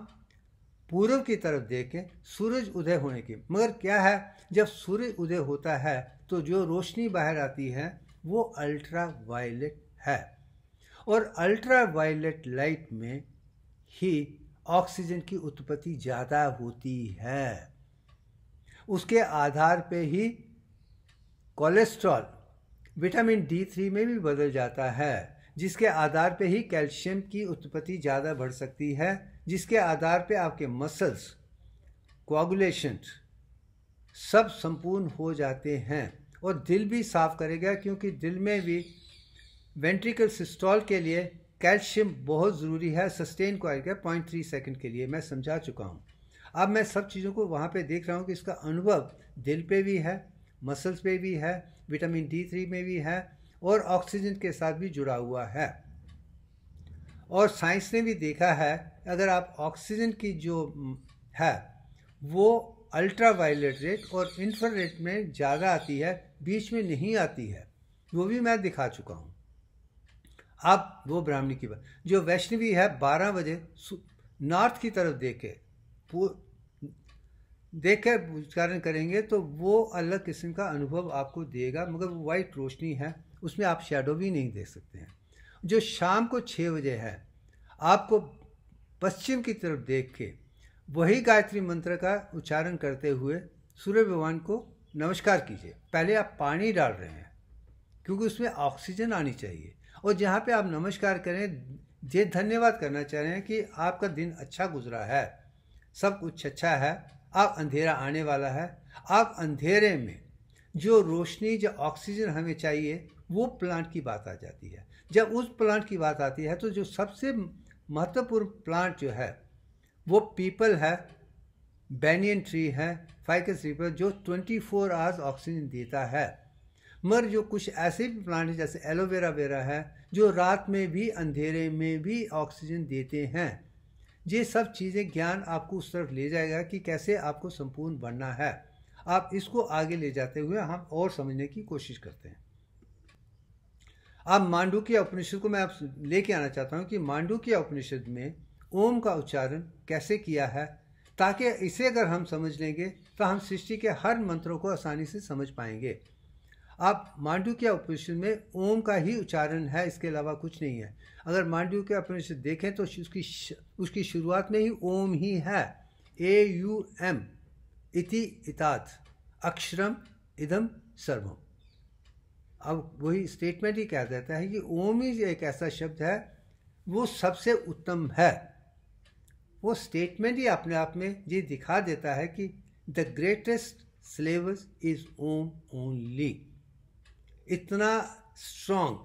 A: पूर्व की तरफ देखें सूरज उदय होने की मगर क्या है जब सूर्य उदय होता है तो जो रोशनी बाहर आती है वो अल्ट्रा वायलेट है और अल्ट्रा वायलेट लाइट में ही ऑक्सीजन की उत्पत्ति ज़्यादा होती है उसके आधार पे ही कोलेस्ट्रॉल विटामिन डी थ्री में भी बदल जाता है जिसके आधार पे ही कैल्शियम की उत्पत्ति ज़्यादा बढ़ सकती है जिसके आधार पे आपके मसल्स कोगुलेशन सब संपूर्ण हो जाते हैं और दिल भी साफ करेगा क्योंकि दिल में भी वेंट्रिकल सिस्टॉल के लिए कैल्शियम बहुत ज़रूरी है sustain quality point three second के लिए मैं समझा चुका हूँ अब मैं सब चीज़ों को वहाँ पे देख रहा हूँ कि इसका अनुभव दिल पे भी है मसल्स में भी है विटामिन डी थ्री में भी है और ऑक्सीजन के साथ भी जुड़ा हुआ है और साइंस ने भी देखा है अगर आप ऑक्सीजन की जो है वो अल्ट्रा वायलेट रेट और इंफ्रारेड में ज़्यादा आती है बीच में नहीं आती है वो भी मैं दिखा चुका हूँ आप वो ब्राह्मणी की बात जो वैष्णवी है बारह बजे नॉर्थ की तरफ देखे देख कर उच्चारण करेंगे तो वो अलग किस्म का अनुभव आपको देगा मगर वो वाइट रोशनी है उसमें आप शेडो भी नहीं देख सकते हैं जो शाम को छः बजे है आपको पश्चिम की तरफ देख के वही गायत्री मंत्र का उच्चारण करते हुए सूर्य भगवान को नमस्कार कीजिए पहले आप पानी डाल रहे हैं क्योंकि उसमें ऑक्सीजन आनी चाहिए और जहाँ पे आप नमस्कार करें ये धन्यवाद करना चाह रहे हैं कि आपका दिन अच्छा गुजरा है सब कुछ अच्छा है अब अंधेरा आने वाला है अब अंधेरे में जो रोशनी जो ऑक्सीजन हमें चाहिए वो प्लांट की बात आ जाती है जब उस प्लांट की बात आती है तो जो सबसे महत्वपूर्ण प्लांट जो है वो पीपल है बैनियन ट्री है फाइकस रिपर जो 24 फोर आवर्स ऑक्सीजन देता है मगर जो कुछ ऐसे भी प्लांट हैं जैसे एलोवेरा वेरा है जो रात में भी अंधेरे में भी ऑक्सीजन देते हैं ये सब चीज़ें ज्ञान आपको उस तरफ ले जाएगा कि कैसे आपको संपूर्ण बनना है आप इसको आगे ले जाते हुए हम और समझने की कोशिश करते हैं आप मांडू के उपनिषद को मैं आप लेके आना चाहता हूँ कि मांडू के उपनिषद में ओम का उच्चारण कैसे किया है ताकि इसे अगर हम समझ लेंगे तो हम सृष्टि के हर मंत्रों को आसानी से समझ पाएंगे आप मांडू के उपनिषद में ओम का ही उच्चारण है इसके अलावा कुछ नहीं है अगर मांडू के उपनिषद देखें तो उसकी उसकी शुरुआत में ही ओम ही है ए यू एम इति इतात अक्षरम इदम सर्वम अब वही स्टेटमेंट ही कह देता है कि ओम ही एक ऐसा शब्द है वो सबसे उत्तम है वो स्टेटमेंट ही अपने आप में ये दिखा देता है कि the greatest syllabus is Om only इतना स्ट्रॉन्ग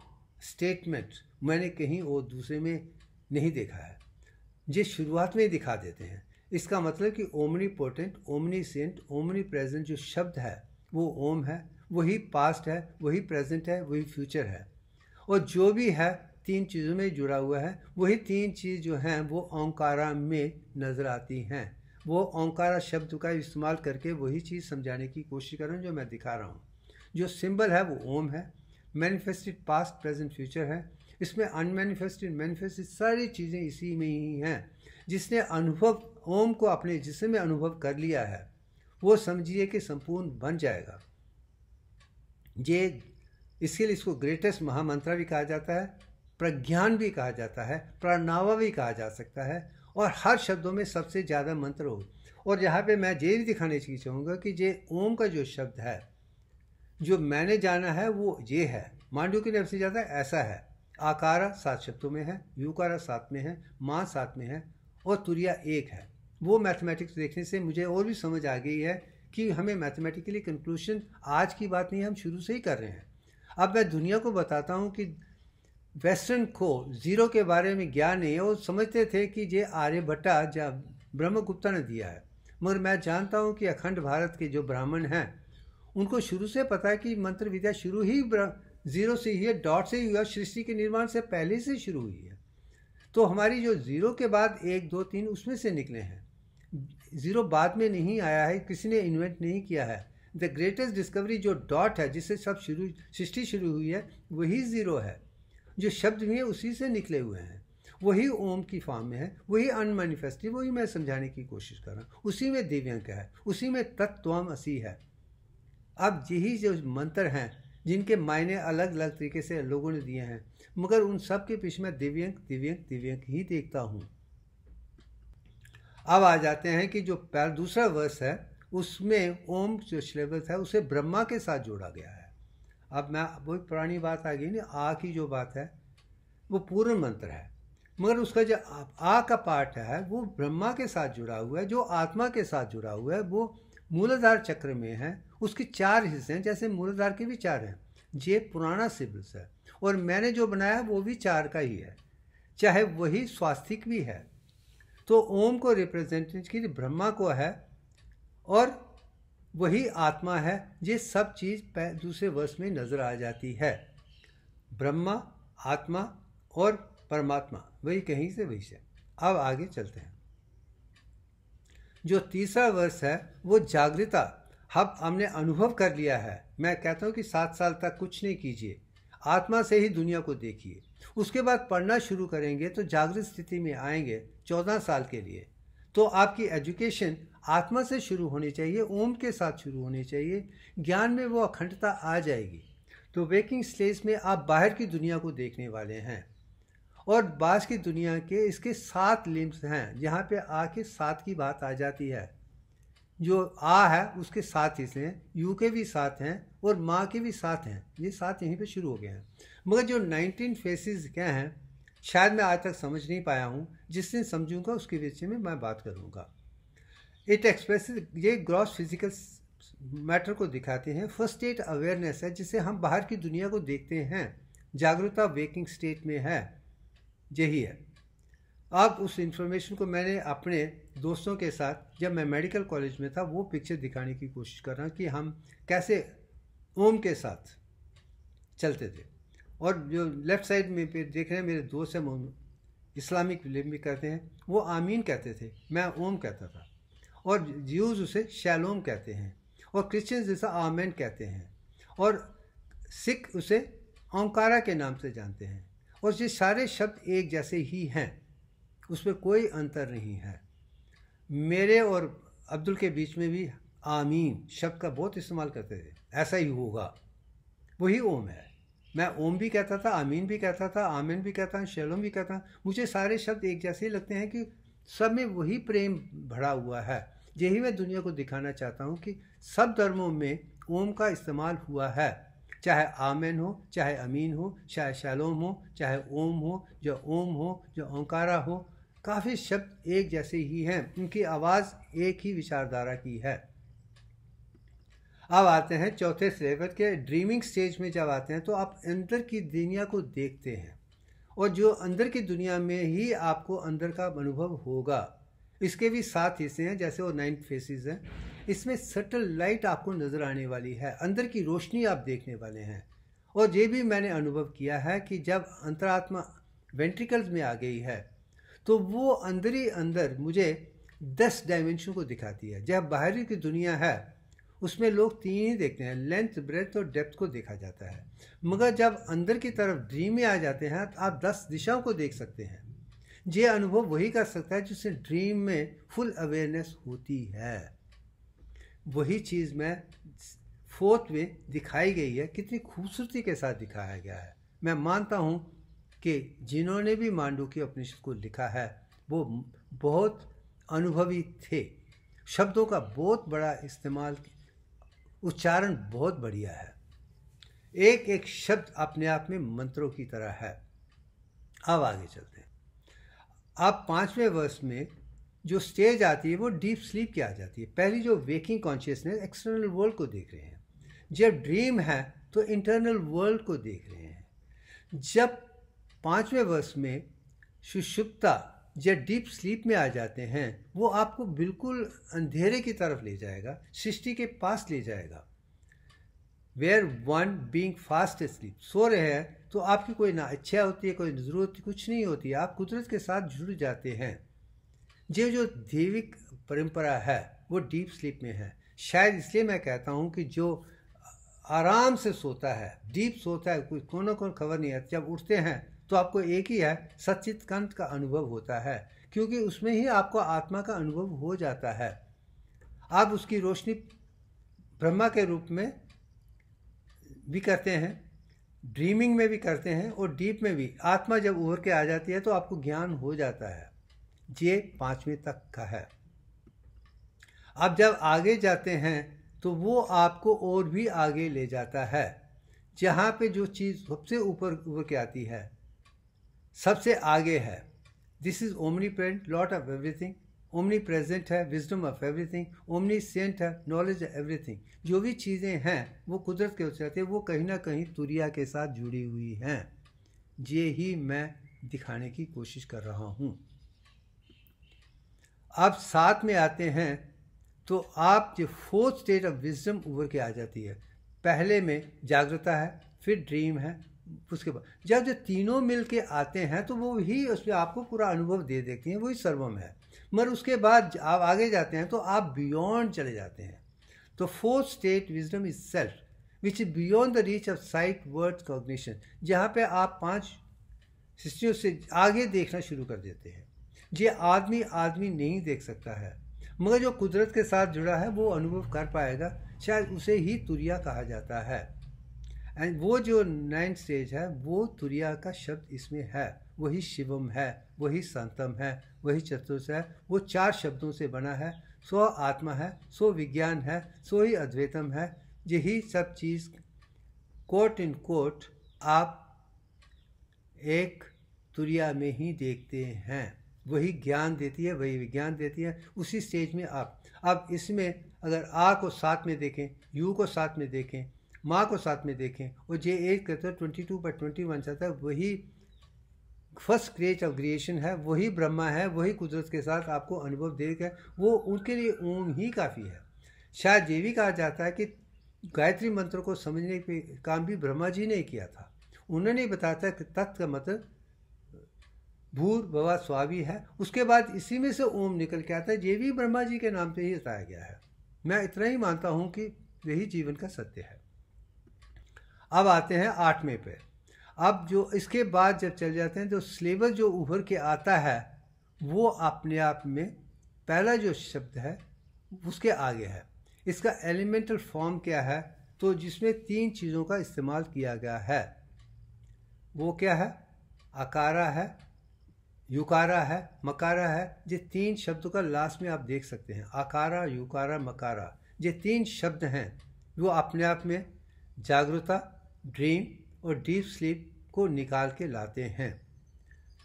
A: स्टेटमेंट मैंने कहीं और दूसरे में नहीं देखा है ये शुरुआत में ही दिखा देते हैं इसका मतलब कि omnipotent omniscient omnipresent जो शब्द है वो ओम है वही पास्ट है वही प्रेजेंट है वही फ्यूचर है और जो भी है तीन चीज़ों में जुड़ा हुआ है वही तीन चीज़ जो हैं वो ओंकारा में नज़र आती हैं वो ओंकारा शब्द का इस्तेमाल करके वही चीज़ समझाने की कोशिश कर रहा हूँ जो मैं दिखा रहा हूँ जो सिंबल है वो ओम है मैनिफेस्टेड पास्ट प्रेजेंट फ्यूचर है इसमें अनमैनिफेस्टेड मैनिफेस्टेड सारी चीज़ें इसी में ही हैं जिसने अनुभव ओम को अपने जिसम में अनुभव कर लिया है वो समझिए कि संपूर्ण बन जाएगा ये इसके लिए इसको ग्रेटेस्ट महामंत्रा भी कहा जाता है प्रज्ञान भी कहा जाता है प्रणावा भी कहा जा सकता है और हर शब्दों में सबसे ज़्यादा मंत्र हो और यहाँ पे मैं ये भी दिखाने की चाहूँगा कि ये ओम का जो शब्द है जो मैंने जाना है वो ये है मांडव के नफसी जाता है ऐसा है आकारा सात शब्दों में है यूकारा सात में है माँ सात में है और तुरिया एक है वो मैथमेटिक्स देखने से मुझे और भी समझ आ गई है कि हमें मैथमेटिकली कंक्लूशन आज की बात नहीं हम शुरू से ही कर रहे हैं अब मैं दुनिया को बताता हूँ कि वेस्टर्न को ज़ीरो के बारे में ज्ञान नहीं है वो समझते थे कि ये आर्यभट्टा जब ब्रह्मगुप्ता ने दिया है मगर मैं जानता हूँ कि अखंड भारत के जो ब्राह्मण हैं उनको शुरू से पता है कि मंत्र विद्या शुरू ही जीरो से ही है डॉट से ही हुआ सृष्टि के निर्माण से पहले से शुरू हुई है तो हमारी जो जीरो के बाद एक दो तीन उसमें से निकले हैं जीरो बाद में नहीं आया है किसी ने इन्वेंट नहीं किया है द ग्रेटेस्ट डिस्कवरी जो डॉट है जिससे सब शुरू सृष्टि शुरू हुई है वही ज़ीरो है जो शब्द भी है उसी से निकले हुए हैं वही ओम की फॉर्म में है वही अनमैनिफेस्टिव वही मैं समझाने की कोशिश कर रहा हूँ उसी में दिव्यांक है उसी में तत्वम असी है अब यही जो मंत्र हैं जिनके मायने अलग अलग तरीके से लोगों ने दिए हैं मगर उन सब के पीछे मैं दिव्यंक दिव्यंक दिव्यंक ही देखता हूँ अब आ जाते हैं कि जो पहला दूसरा वर्ष है उसमें ओम जो सिलेबस है उसे ब्रह्मा के साथ जोड़ा गया है अब मैं वो पुरानी बात आ गई ना आ की जो बात है वो पूर्ण मंत्र है मगर उसका जो आ, आ का पार्ट है वो ब्रह्मा के साथ जुड़ा हुआ है जो आत्मा के साथ जुड़ा हुआ है वो मूलाधार चक्र में है उसके चार हिस्से हैं जैसे मूलाधार के भी चार हैं ये पुराना सिविल्स है और मैंने जो बनाया वो भी चार का ही है चाहे वही स्वास्थिक भी है तो ओम को रिप्रेजेंट की तो ब्रह्मा को है और वही आत्मा है ये सब चीज़ दूसरे वर्ष में नज़र आ जाती है ब्रह्मा आत्मा और परमात्मा वही कहीं से वही से अब आगे चलते हैं जो तीसरा वर्ष है वो जागृता हम हमने अनुभव कर लिया है मैं कहता हूँ कि सात साल तक कुछ नहीं कीजिए आत्मा से ही दुनिया को देखिए उसके बाद पढ़ना शुरू करेंगे तो जागृत स्थिति में आएंगे चौदह साल के लिए तो आपकी एजुकेशन आत्मा से शुरू होनी चाहिए ओम के साथ शुरू होनी चाहिए ज्ञान में वो अखंडता आ जाएगी तो वेकिंग स्टेज में आप बाहर की दुनिया को देखने वाले हैं और बास की दुनिया के इसके सात लिम्स हैं जहाँ पे आ के सात की बात आ जाती है जो आ है उसके सात ही हैं यू के भी सात हैं और माँ के भी सात हैं ये सात यहीं पे शुरू हो गए हैं मगर जो नाइनटीन फेसेस क्या हैं शायद मैं आज तक समझ नहीं पाया हूँ जिस दिन समझूंगा उसके विषय में मैं बात करूँगा इट एक्सप्रेस ये ग्रॉस फिजिकल मैटर को दिखाते हैं फर्स्ट स्टेट अवेयरनेस है जिसे हम बाहर की दुनिया को देखते हैं जागरूकता वेकिंग स्टेट में है यही है अब उस इंफॉर्मेशन को मैंने अपने दोस्तों के साथ जब मैं मेडिकल कॉलेज में था वो पिक्चर दिखाने की कोशिश कर रहा हूँ कि हम कैसे ओम के साथ चलते थे और जो लेफ्ट साइड में देख रहे हैं मेरे दोस्त हैं इस्लामिक भी कहते हैं वो आमीन कहते थे मैं ओम कहता था और ज्यूज उसे शैलोम कहते हैं और क्रिश्चियंस जैसा आमेन कहते हैं और सिख उसे ओंकारा के नाम से जानते हैं और ये सारे शब्द एक जैसे ही हैं उसमें कोई अंतर नहीं है मेरे और अब्दुल के बीच में भी आमीन शब्द का बहुत इस्तेमाल करते थे ऐसा ही होगा वही ओम है मैं ओम भी कहता था आमीन भी कहता था आमीन भी कहता हूँ शैलोम भी कहता हूँ मुझे सारे शब्द एक जैसे ही लगते हैं कि सब में वही प्रेम भरा हुआ है यही मैं दुनिया को दिखाना चाहता हूँ कि सब धर्मों में ओम का इस्तेमाल हुआ है चाहे आमेन हो चाहे अमीन हो चाहे शैलोम हो चाहे ओम हो जो ओम हो जो ओंकारा हो काफ़ी शब्द एक जैसे ही हैं उनकी आवाज़ एक ही विचारधारा की है अब आते हैं चौथे स्लेवर के ड्रीमिंग स्टेज में जब आते हैं तो आप अंदर की दुनिया को देखते हैं और जो अंदर की दुनिया में ही आपको अंदर का अनुभव होगा इसके भी सात हिस्से हैं जैसे वो नाइन फेसेस हैं इसमें सटल लाइट आपको नज़र आने वाली है अंदर की रोशनी आप देखने वाले हैं और ये भी मैंने अनुभव किया है कि जब अंतरात्मा वेंट्रिकल्स में आ गई है तो वो अंदर ही अंदर मुझे दस डायमेंशन को दिखाती है जब बाहरी की दुनिया है उसमें लोग तीन ही देखते हैं लेंथ ब्रेथ और डेप्थ को देखा जाता है मगर जब अंदर की तरफ ड्रीम में आ जाते हैं तो आप दस दिशाओं को देख सकते हैं ये अनुभव वही कर सकता है जिसे ड्रीम में फुल अवेयरनेस होती है वही चीज़ में फोर्थ में दिखाई गई है कितनी खूबसूरती के साथ दिखाया गया है मैं मानता हूँ कि जिन्होंने भी मांडू की उपनिषद को लिखा है वो बहुत अनुभवी थे शब्दों का बहुत बड़ा इस्तेमाल उच्चारण बहुत बढ़िया है एक एक शब्द अपने आप में मंत्रों की तरह है अब आगे चलते हैं आप पांचवें वर्ष में जो स्टेज आती है वो डीप स्लीप की आ जाती है पहली जो वेकिंग कॉन्शियसनेस एक्सटर्नल वर्ल्ड को देख रहे हैं जब ड्रीम है तो इंटरनल वर्ल्ड को देख रहे हैं जब पाँचवें वर्ष में सुषुप्ता या डीप स्लीप में आ जाते हैं वो आपको बिल्कुल अंधेरे की तरफ ले जाएगा सृष्टि के पास ले जाएगा where one being fast sleep सो रहे हैं तो आपकी कोई ना इच्छा होती है कोई ज़रूरत कुछ नहीं होती आप कुदरत के साथ जुड़ जाते हैं ये जो दैविक परंपरा है वो डीप स्लीप में है शायद इसलिए मैं कहता हूँ कि जो आराम से सोता है डीप सोता है कोई कोना कोन खबर नहीं है जब उठते हैं तो आपको एक ही है सचित कंत का अनुभव होता है क्योंकि उसमें ही आपको आत्मा का अनुभव हो जाता है आप उसकी रोशनी ब्रह्मा के रूप में भी करते हैं ड्रीमिंग में भी करते हैं और डीप में भी आत्मा जब उभर के आ जाती है तो आपको ज्ञान हो जाता है ये पाँचवें तक का है अब जब आगे जाते हैं तो वो आपको और भी आगे ले जाता है जहाँ पे जो चीज़ सबसे ऊपर उभर के आती है सबसे आगे है this is omnipotent lot of everything omnipresent है wisdom of everything omniscient है नॉलेज ऑफ एवरीथिंग जो भी चीज़ें हैं वो कुदरत के चलते वो कहीं ना कहीं तुरिया के साथ जुड़ी हुई हैं ये ही मैं दिखाने की कोशिश कर रहा हूँ आप साथ में आते हैं तो आप जो फोर्थ स्टेट ऑफ विजडम उभर के आ जाती है पहले में जागृता है फिर ड्रीम है उसके बाद जब जो तीनों मिल के आते हैं तो वो ही उसमें आपको पूरा अनुभव दे देती हैं वही सर्वम है मगर उसके बाद आप आगे जाते हैं तो आप बियॉन्ड चले जाते हैं तो fourth state wisdom is self which is beyond the reach of sight word cognition जहाँ पे आप पांच हिस्ट्रियों से आगे देखना शुरू कर देते हैं ये आदमी आदमी नहीं देख सकता है मगर जो कुदरत के साथ जुड़ा है वो अनुभव कर पाएगा शायद उसे ही तुरिया कहा जाता है एंड वो जो नाइन्थ स्टेज है वो तुरिया का शब्द इसमें है वही शिवम है वही संतम है वही चतुर्थ है वो चार शब्दों से बना है सो आत्मा है सो विज्ञान है सो ही अद्वैतम है यही सब चीज़ कोट इन कोट आप एक तुरिया में ही देखते हैं वही ज्ञान देती है वही विज्ञान देती है उसी स्टेज में आप अब इसमें अगर आ को साथ में देखें यू को साथ में देखें माँ को साथ में देखें और जे एट करते हैं ट्वेंटी टू पर ट्वेंटी वन चाहता है वही फर्स्ट क्रिएट ऑफ क्रिएशन है वही ब्रह्मा है वही कुदरत के साथ आपको अनुभव दे है वो उनके लिए ओम ही काफ़ी है शायद ये भी कहा जाता है कि गायत्री मंत्र को समझने के काम भी ब्रह्मा जी ने किया था उन्होंने बताया था कि तत्व का मतलब भवा स्वावी है उसके बाद इसी में से ओम निकल के आता है ये भी ब्रह्मा जी के नाम से ही बताया गया है मैं इतना ही मानता हूँ कि यही जीवन का सत्य है अब आते हैं आठवें पे अब जो इसके बाद जब चले जाते हैं तो सिलेबस जो उभर के आता है वो अपने आप में पहला जो शब्द है उसके आगे है इसका एलिमेंटल फॉर्म क्या है तो जिसमें तीन चीज़ों का इस्तेमाल किया गया है वो क्या है आकारा है युकारा है मकारा है ये तीन शब्दों का लास्ट में आप देख सकते हैं आकारा युकारा मकारा ये तीन शब्द हैं वो अपने आप में जागरूकता ड्रीम और डीप स्लीप को निकाल के लाते हैं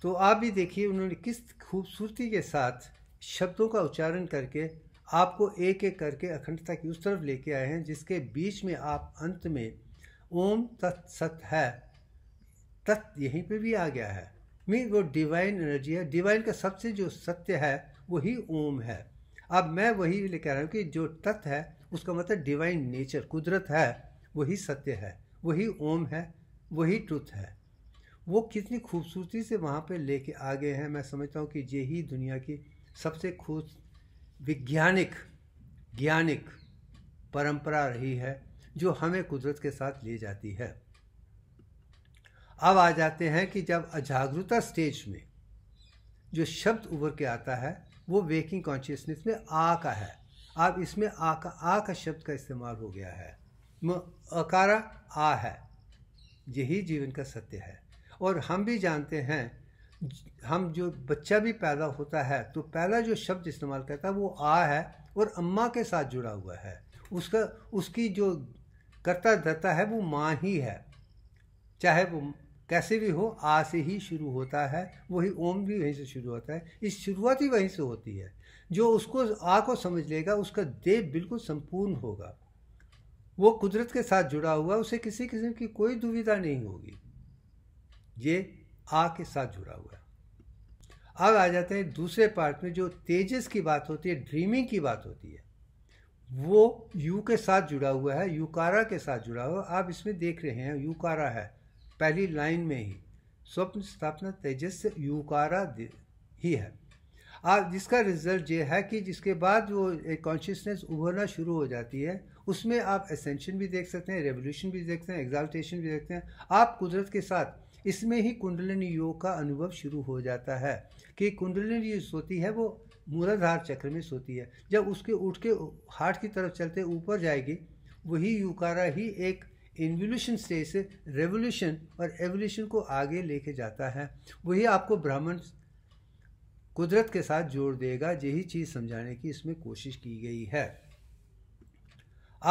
A: तो आप भी देखिए उन्होंने किस खूबसूरती के साथ शब्दों का उच्चारण करके आपको एक एक करके अखंडता की उस तरफ लेके आए हैं जिसके बीच में आप अंत में ओम सत है तत् यहीं पे भी आ गया है मीन वो डिवाइन एनर्जी है डिवाइन का सबसे जो सत्य है वही ओम है अब मैं वही ले कह रहा हूँ कि जो तत्व है उसका मतलब डिवाइन नेचर कुदरत है वही सत्य है वही ओम है वही ट्रुथ है वो कितनी खूबसूरती से वहाँ पे लेके आ गए हैं मैं समझता हूँ कि यही दुनिया की सबसे खूब वैज्ञानिक ज्ञानिक परंपरा रही है जो हमें कुदरत के साथ ले जाती है अब आ जाते हैं कि जब अजागरूकता स्टेज में जो शब्द उभर के आता है वो वेकिंग कॉन्शियसनेस में आ का है अब इसमें आ का आ का शब्द का इस्तेमाल हो गया है अकारा आ है यही जीवन का सत्य है और हम भी जानते हैं हम जो बच्चा भी पैदा होता है तो पहला जो शब्द इस्तेमाल करता है वो आ है और अम्मा के साथ जुड़ा हुआ है उसका उसकी जो करता धरता है वो माँ ही है चाहे वो कैसे भी हो आ से ही शुरू होता है वही ओम भी वहीं से शुरू होता है इस शुरुआत ही वहीं से होती है जो उसको आ को समझ लेगा उसका देव बिल्कुल संपूर्ण होगा वो कुदरत के साथ जुड़ा हुआ उसे किसी किस्म की कोई दुविधा नहीं होगी ये आ के साथ जुड़ा हुआ है अब आ जाते हैं दूसरे पार्ट में जो तेजस की बात होती है ड्रीमिंग की बात होती है वो यू के साथ जुड़ा हुआ है यूकारा के साथ जुड़ा हुआ आप इसमें देख रहे हैं यूकारा है पहली लाइन में ही स्वप्न स्थापना तेजस युकारा ही है आज जिसका रिजल्ट ये है कि जिसके बाद वो एक कॉन्शियसनेस उभरना शुरू हो जाती है उसमें आप एसेंशन भी देख सकते हैं रेवोल्यूशन भी देखते हैं एग्जाल्टेशन भी देखते हैं आप कुदरत के साथ इसमें ही कुंडलिनी योग का अनुभव शुरू हो जाता है कि कुंडलिनी जो सोती है वो मूलाधार चक्र में सोती है जब उसके उठ के हार्ट की तरफ चलते ऊपर जाएगी वही युकारा ही एक इन्वोल्यूशन स्टेज से रेवोल्यूशन और एवोल्यूशन को आगे लेके जाता है वही आपको ब्राह्मण कुदरत के साथ जोड़ देगा यही चीज़ समझाने की इसमें कोशिश की गई है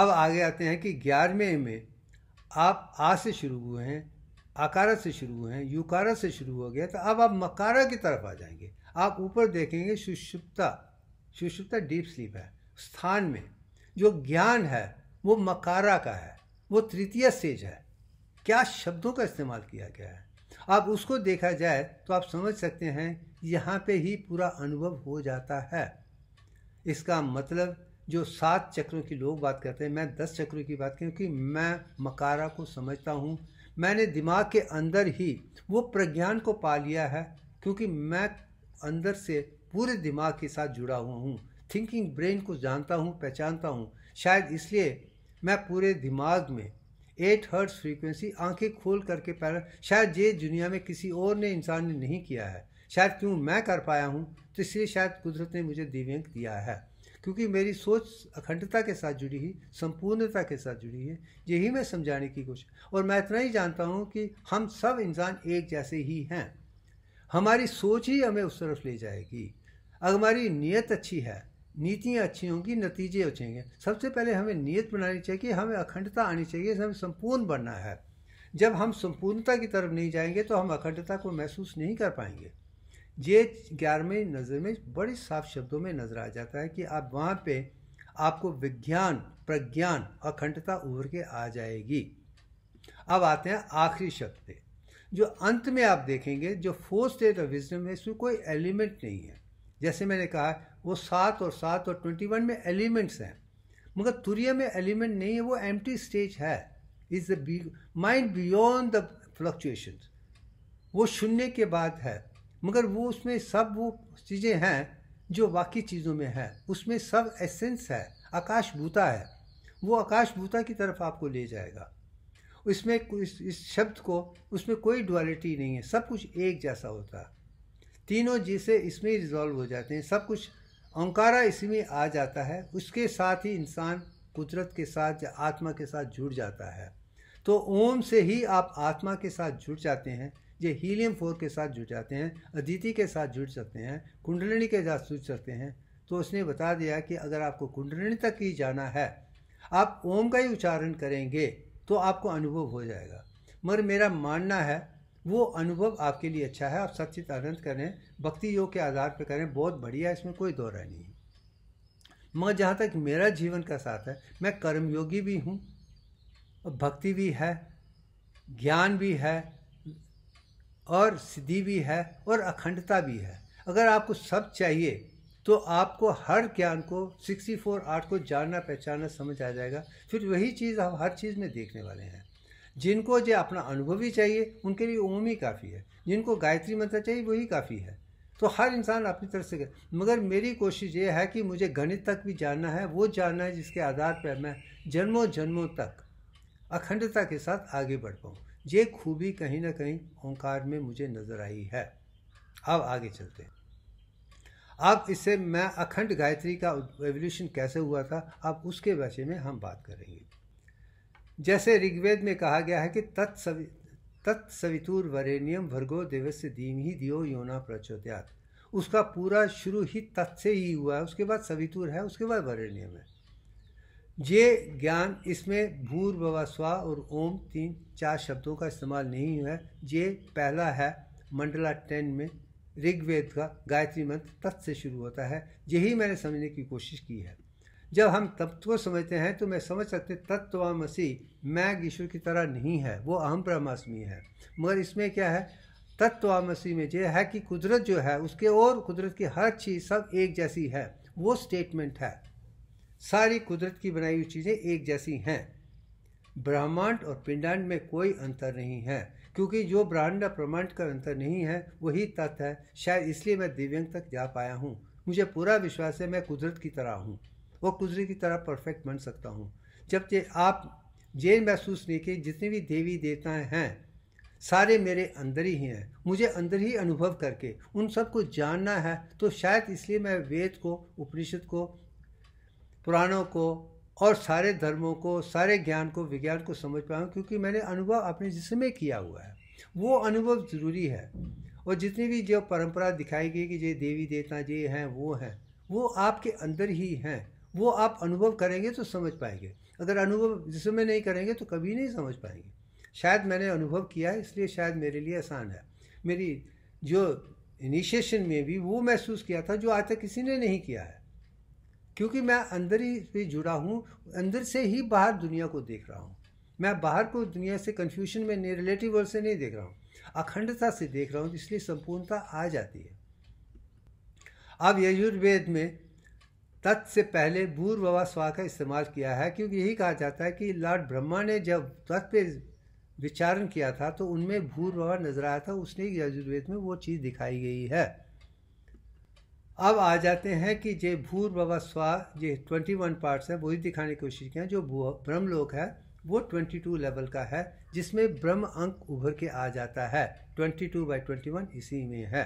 A: अब आगे आते हैं कि ग्यारहवें में आप आ से शुरू हुए हैं आकारत से शुरू हुए हैं युकारत से शुरू हो गया तो अब आप मकारा की तरफ आ जाएंगे आप ऊपर देखेंगे सुषुप्ता सुषुप्ता डीप स्लीप है स्थान में जो ज्ञान है वो मकारा का है वो तृतीय सेज है क्या शब्दों का इस्तेमाल किया गया है अब उसको देखा जाए तो आप समझ सकते हैं यहाँ पे ही पूरा अनुभव हो जाता है इसका मतलब जो सात चक्रों की लोग बात करते हैं मैं दस चक्रों की बात क्योंकि मैं मकारा को समझता हूँ मैंने दिमाग के अंदर ही वो प्रज्ञान को पा लिया है क्योंकि मैं अंदर से पूरे दिमाग के साथ जुड़ा हुआ हूँ थिंकिंग ब्रेन को जानता हूँ पहचानता हूँ शायद इसलिए मैं पूरे दिमाग में एट हर्ट्स फ्रीक्वेंसी आंखें खोल करके पैर शायद ये दुनिया में किसी और ने इंसान ने नहीं किया है शायद क्यों मैं कर पाया हूँ तो इसलिए शायद कुदरत ने मुझे दिव्यंग दिया है क्योंकि मेरी सोच अखंडता के साथ जुड़ी है संपूर्णता के साथ जुड़ी है यही मैं समझाने की कोशिश और मैं इतना ही जानता हूँ कि हम सब इंसान एक जैसे ही हैं हमारी सोच ही हमें उस तरफ ले जाएगी अगर हमारी नीयत अच्छी है नीतियाँ अच्छी होंगी नतीजे अच्छे होंगे सबसे पहले हमें नीयत बनानी चाहिए हमें अखंडता आनी चाहिए हमें संपूर्ण बनना है जब हम संपूर्णता की तरफ नहीं जाएंगे तो हम अखंडता को महसूस नहीं कर पाएंगे ये ग्यारहवें नज़र में बड़े साफ शब्दों में नज़र आ जाता है कि आप वहाँ पे आपको विज्ञान प्रज्ञान अखंडता उभर के आ जाएगी अब आते हैं आखिरी शब्द पे जो अंत में आप देखेंगे जो फोर्थ स्टेट ऑफ विजडम है इसमें कोई एलिमेंट नहीं है जैसे मैंने कहा वो सात और सात और ट्वेंटी वन में एलिमेंट्स हैं मगर तुरिया में एलिमेंट नहीं है वो एम स्टेज है is the mind beyond the fluctuation वो शून्य के बाद है मगर वो उसमें सब वो चीज़ें हैं जो बाकी चीज़ों में है उसमें सब एसेंस है आकाश भूता है वो आकाश भूता की तरफ आपको ले जाएगा इसमें इस, इस शब्द को उसमें कोई डुअलिटी नहीं है सब कुछ एक जैसा होता है तीनों जिसे इसमें ही रिजॉल्व हो जाते हैं सब कुछ ओंकारा इसी में आ जाता है उसके साथ ही इंसान कुदरत के साथ या आत्मा के साथ जुड़ जाता है तो ओम से ही आप आत्मा के साथ जुड़ जाते हैं ये हीलियम फोर के साथ जुड़ जाते हैं अदिति के साथ जुड़ सकते हैं कुंडलिनी के साथ जुड़ सकते हैं तो उसने बता दिया कि अगर आपको कुंडलिनी तक ही जाना है आप ओम का ही उच्चारण करेंगे तो आपको अनुभव हो जाएगा मगर मेरा मानना है वो अनुभव आपके लिए अच्छा है आप सचित आनंद करें भक्ति योग के आधार पर करें बहुत बढ़िया इसमें कोई दौरा नहीं मगर जहाँ तक मेरा जीवन का साथ है मैं कर्मयोगी भी हूँ भक्ति भी है ज्ञान भी है और सिद्धि भी है और अखंडता भी है अगर आपको सब चाहिए तो आपको हर ज्ञान को 64 आर्ट को जानना पहचानना समझ आ जाएगा फिर वही चीज़ हम हर चीज़ में देखने वाले हैं जिनको जो अपना अनुभव ही चाहिए उनके लिए ओम ही काफ़ी है जिनको गायत्री मंत्र चाहिए वही काफ़ी है तो हर इंसान अपनी तरफ से मगर मेरी कोशिश ये है कि मुझे गणित तक भी जानना है वो जानना है जिसके आधार पर मैं जन्मों जन्मों तक अखंडता के साथ आगे बढ़ पाऊँ ये खूबी कहीं ना कहीं ओंकार में मुझे नज़र आई है अब आगे चलते हैं अब इससे मैं अखंड गायत्री का एवोल्यूशन कैसे हुआ था अब उसके बारे में हम बात करेंगे जैसे ऋग्वेद में कहा गया है कि तत्सवि तत्सवितुर वरेण्यम भर्गो देवस्य दीम ही दियो योना प्रचोदयात उसका पूरा शुरू ही तत् से ही हुआ है उसके बाद सवितुर है उसके बाद वरेण्यम है ये ज्ञान इसमें भवा स्वा और ओम तीन चार शब्दों का इस्तेमाल नहीं हुआ है ये पहला है मंडला टेन में ऋग्वेद का गायत्री मंत्र तत् से शुरू होता है यही मैंने समझने की कोशिश की है जब हम तत्व समझते हैं तो मैं समझ सकते मसीह मैं ईश्वर की तरह नहीं है वो अहम ब्रह्मास्मी है मगर इसमें क्या है तत्वामसी में जो है कि कुदरत जो है उसके और कुदरत की हर चीज़ सब एक जैसी है वो स्टेटमेंट है सारी कुदरत की बनाई हुई चीज़ें एक जैसी हैं ब्रह्मांड और पिंडांड में कोई अंतर नहीं है क्योंकि जो ब्रह्मांड और ब्रह्मांड का अंतर नहीं है वही तत्व है शायद इसलिए मैं दिव्यंग तक जा पाया हूँ मुझे पूरा विश्वास है मैं कुदरत की तरह हूँ वो कुजरी की तरह परफेक्ट बन सकता हूँ जब जे आप ये महसूस नहीं कि जितने भी देवी देवताएं हैं सारे मेरे अंदर ही हैं मुझे अंदर ही अनुभव करके उन सबको जानना है तो शायद इसलिए मैं वेद को उपनिषद को पुराणों को और सारे धर्मों को सारे ज्ञान को विज्ञान को समझ पाऊँ क्योंकि मैंने अनुभव अपने जिसमें किया हुआ है वो अनुभव ज़रूरी है और जितनी भी जो परंपरा दिखाई गई कि ये देवी देवता ये हैं वो हैं वो आपके अंदर ही हैं वो आप अनुभव करेंगे तो समझ पाएंगे अगर अनुभव जिसमें नहीं करेंगे तो कभी नहीं समझ पाएंगे शायद मैंने अनुभव किया है इसलिए शायद मेरे लिए आसान है मेरी जो इनिशिएशन में भी वो महसूस किया था जो आज तक किसी ने नहीं किया है क्योंकि मैं अंदर ही से जुड़ा हूँ अंदर से ही बाहर दुनिया को देख रहा हूँ मैं बाहर को दुनिया से कन्फ्यूजन में नहीं रिलेटिव वर्ल्ड से नहीं देख रहा हूँ अखंडता से देख रहा हूँ इसलिए संपूर्णता आ जाती है अब यजुर्वेद में तत् से पहले पूर्ववा स्वा का इस्तेमाल किया है क्योंकि यही कहा जाता है कि लॉर्ड ब्रह्मा ने जब तत् पे विचारण किया था तो उनमें भूर्भवा नजर आया था उसने यजुर्वेद में वो चीज़ दिखाई गई है अब आ जाते हैं कि जे बाबा स्वा जे ट्वेंटी वन पार्ट्स हैं वही दिखाने की कोशिश किया जो ब्रह्मलोक है वो ट्वेंटी टू लेवल का है जिसमें ब्रह्म अंक उभर के आ जाता है twenty two by twenty one इसी में है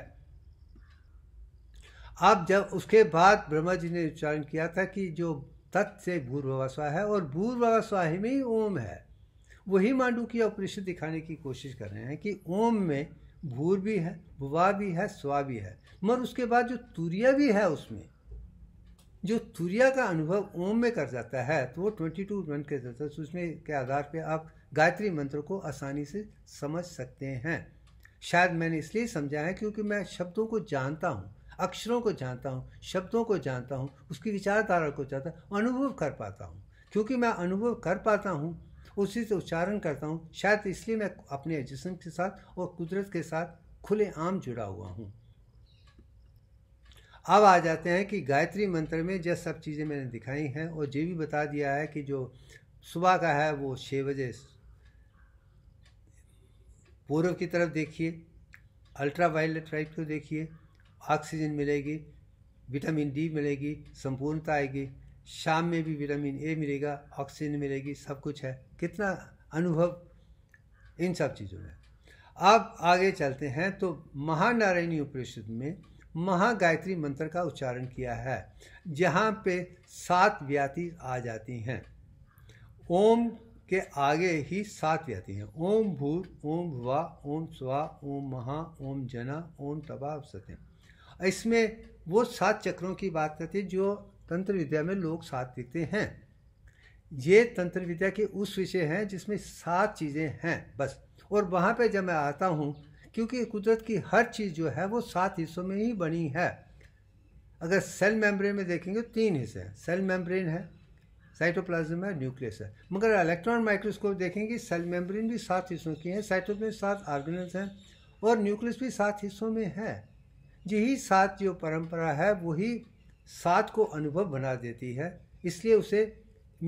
A: अब जब उसके बाद ब्रह्मा जी ने उच्चारण किया था कि जो तत् से भूर्भवास्वा है और भूर्भवास्वा ही में ही ओम है वही मांडू की उपनिषद दिखाने की कोशिश कर रहे हैं कि ओम में भूर भी है भुवा भी है स्वा भी है मगर उसके बाद जो तुरिया भी है उसमें जो तुरिया का अनुभव ओम में कर जाता है तो वो ट्वेंटी टू मंत्र के जाता तो उसमें के आधार पर आप गायत्री मंत्र को आसानी से समझ सकते हैं शायद मैंने इसलिए समझा है क्योंकि मैं शब्दों को जानता हूँ अक्षरों को जानता हूँ शब्दों को जानता हूँ उसकी विचारधारा को जानता हूँ अनुभव कर पाता हूँ क्योंकि मैं अनुभव कर पाता हूँ उसी से उच्चारण करता हूँ शायद इसलिए मैं अपने जिसम के साथ और कुदरत के साथ खुले आम जुड़ा हुआ हूँ अब आ जाते हैं कि गायत्री मंत्र में जो सब चीज़ें मैंने दिखाई हैं और ये भी बता दिया है कि जो सुबह का है वो छः बजे पूर्व की तरफ देखिए अल्ट्रा वायलेट राइट को देखिए ऑक्सीजन मिलेगी विटामिन डी मिलेगी संपूर्णता आएगी शाम में भी विटामिन ए मिलेगा ऑक्सीजन मिलेगी सब कुछ है कितना अनुभव इन सब चीज़ों में अब आगे चलते हैं तो महानारायणी उपनिषद में महागायत्री मंत्र का उच्चारण किया है जहाँ पे सात व्याति आ जाती हैं ओम के आगे ही सात व्याति हैं ओम भूत ओम भुवा ओम स्वा ओम महा ओम जना ओम तबा सत्यम इसमें वो सात चक्रों की बात करते जो तंत्र विद्या में लोग साथ देते हैं ये तंत्र विद्या के उस विषय हैं जिसमें सात चीज़ें हैं बस और वहाँ पे जब मैं आता हूँ क्योंकि कुदरत की हर चीज़ जो है वो सात हिस्सों में ही बनी है अगर सेल मेम्ब्रेन में देखेंगे तो तीन हिस्से हैं सेल मेम्ब्रेन है साइटोप्लाज्म है न्यूक्लियस है मगर इलेक्ट्रॉन माइक्रोस्कोप देखेंगे सेल मेम्ब्रेन भी सात हिस्सों की है साइटोप्लाज्म सात ऑर्गेनल्स हैं और न्यूक्लियस भी सात हिस्सों में है यही सात जो परंपरा है वही सात को अनुभव बना देती है इसलिए उसे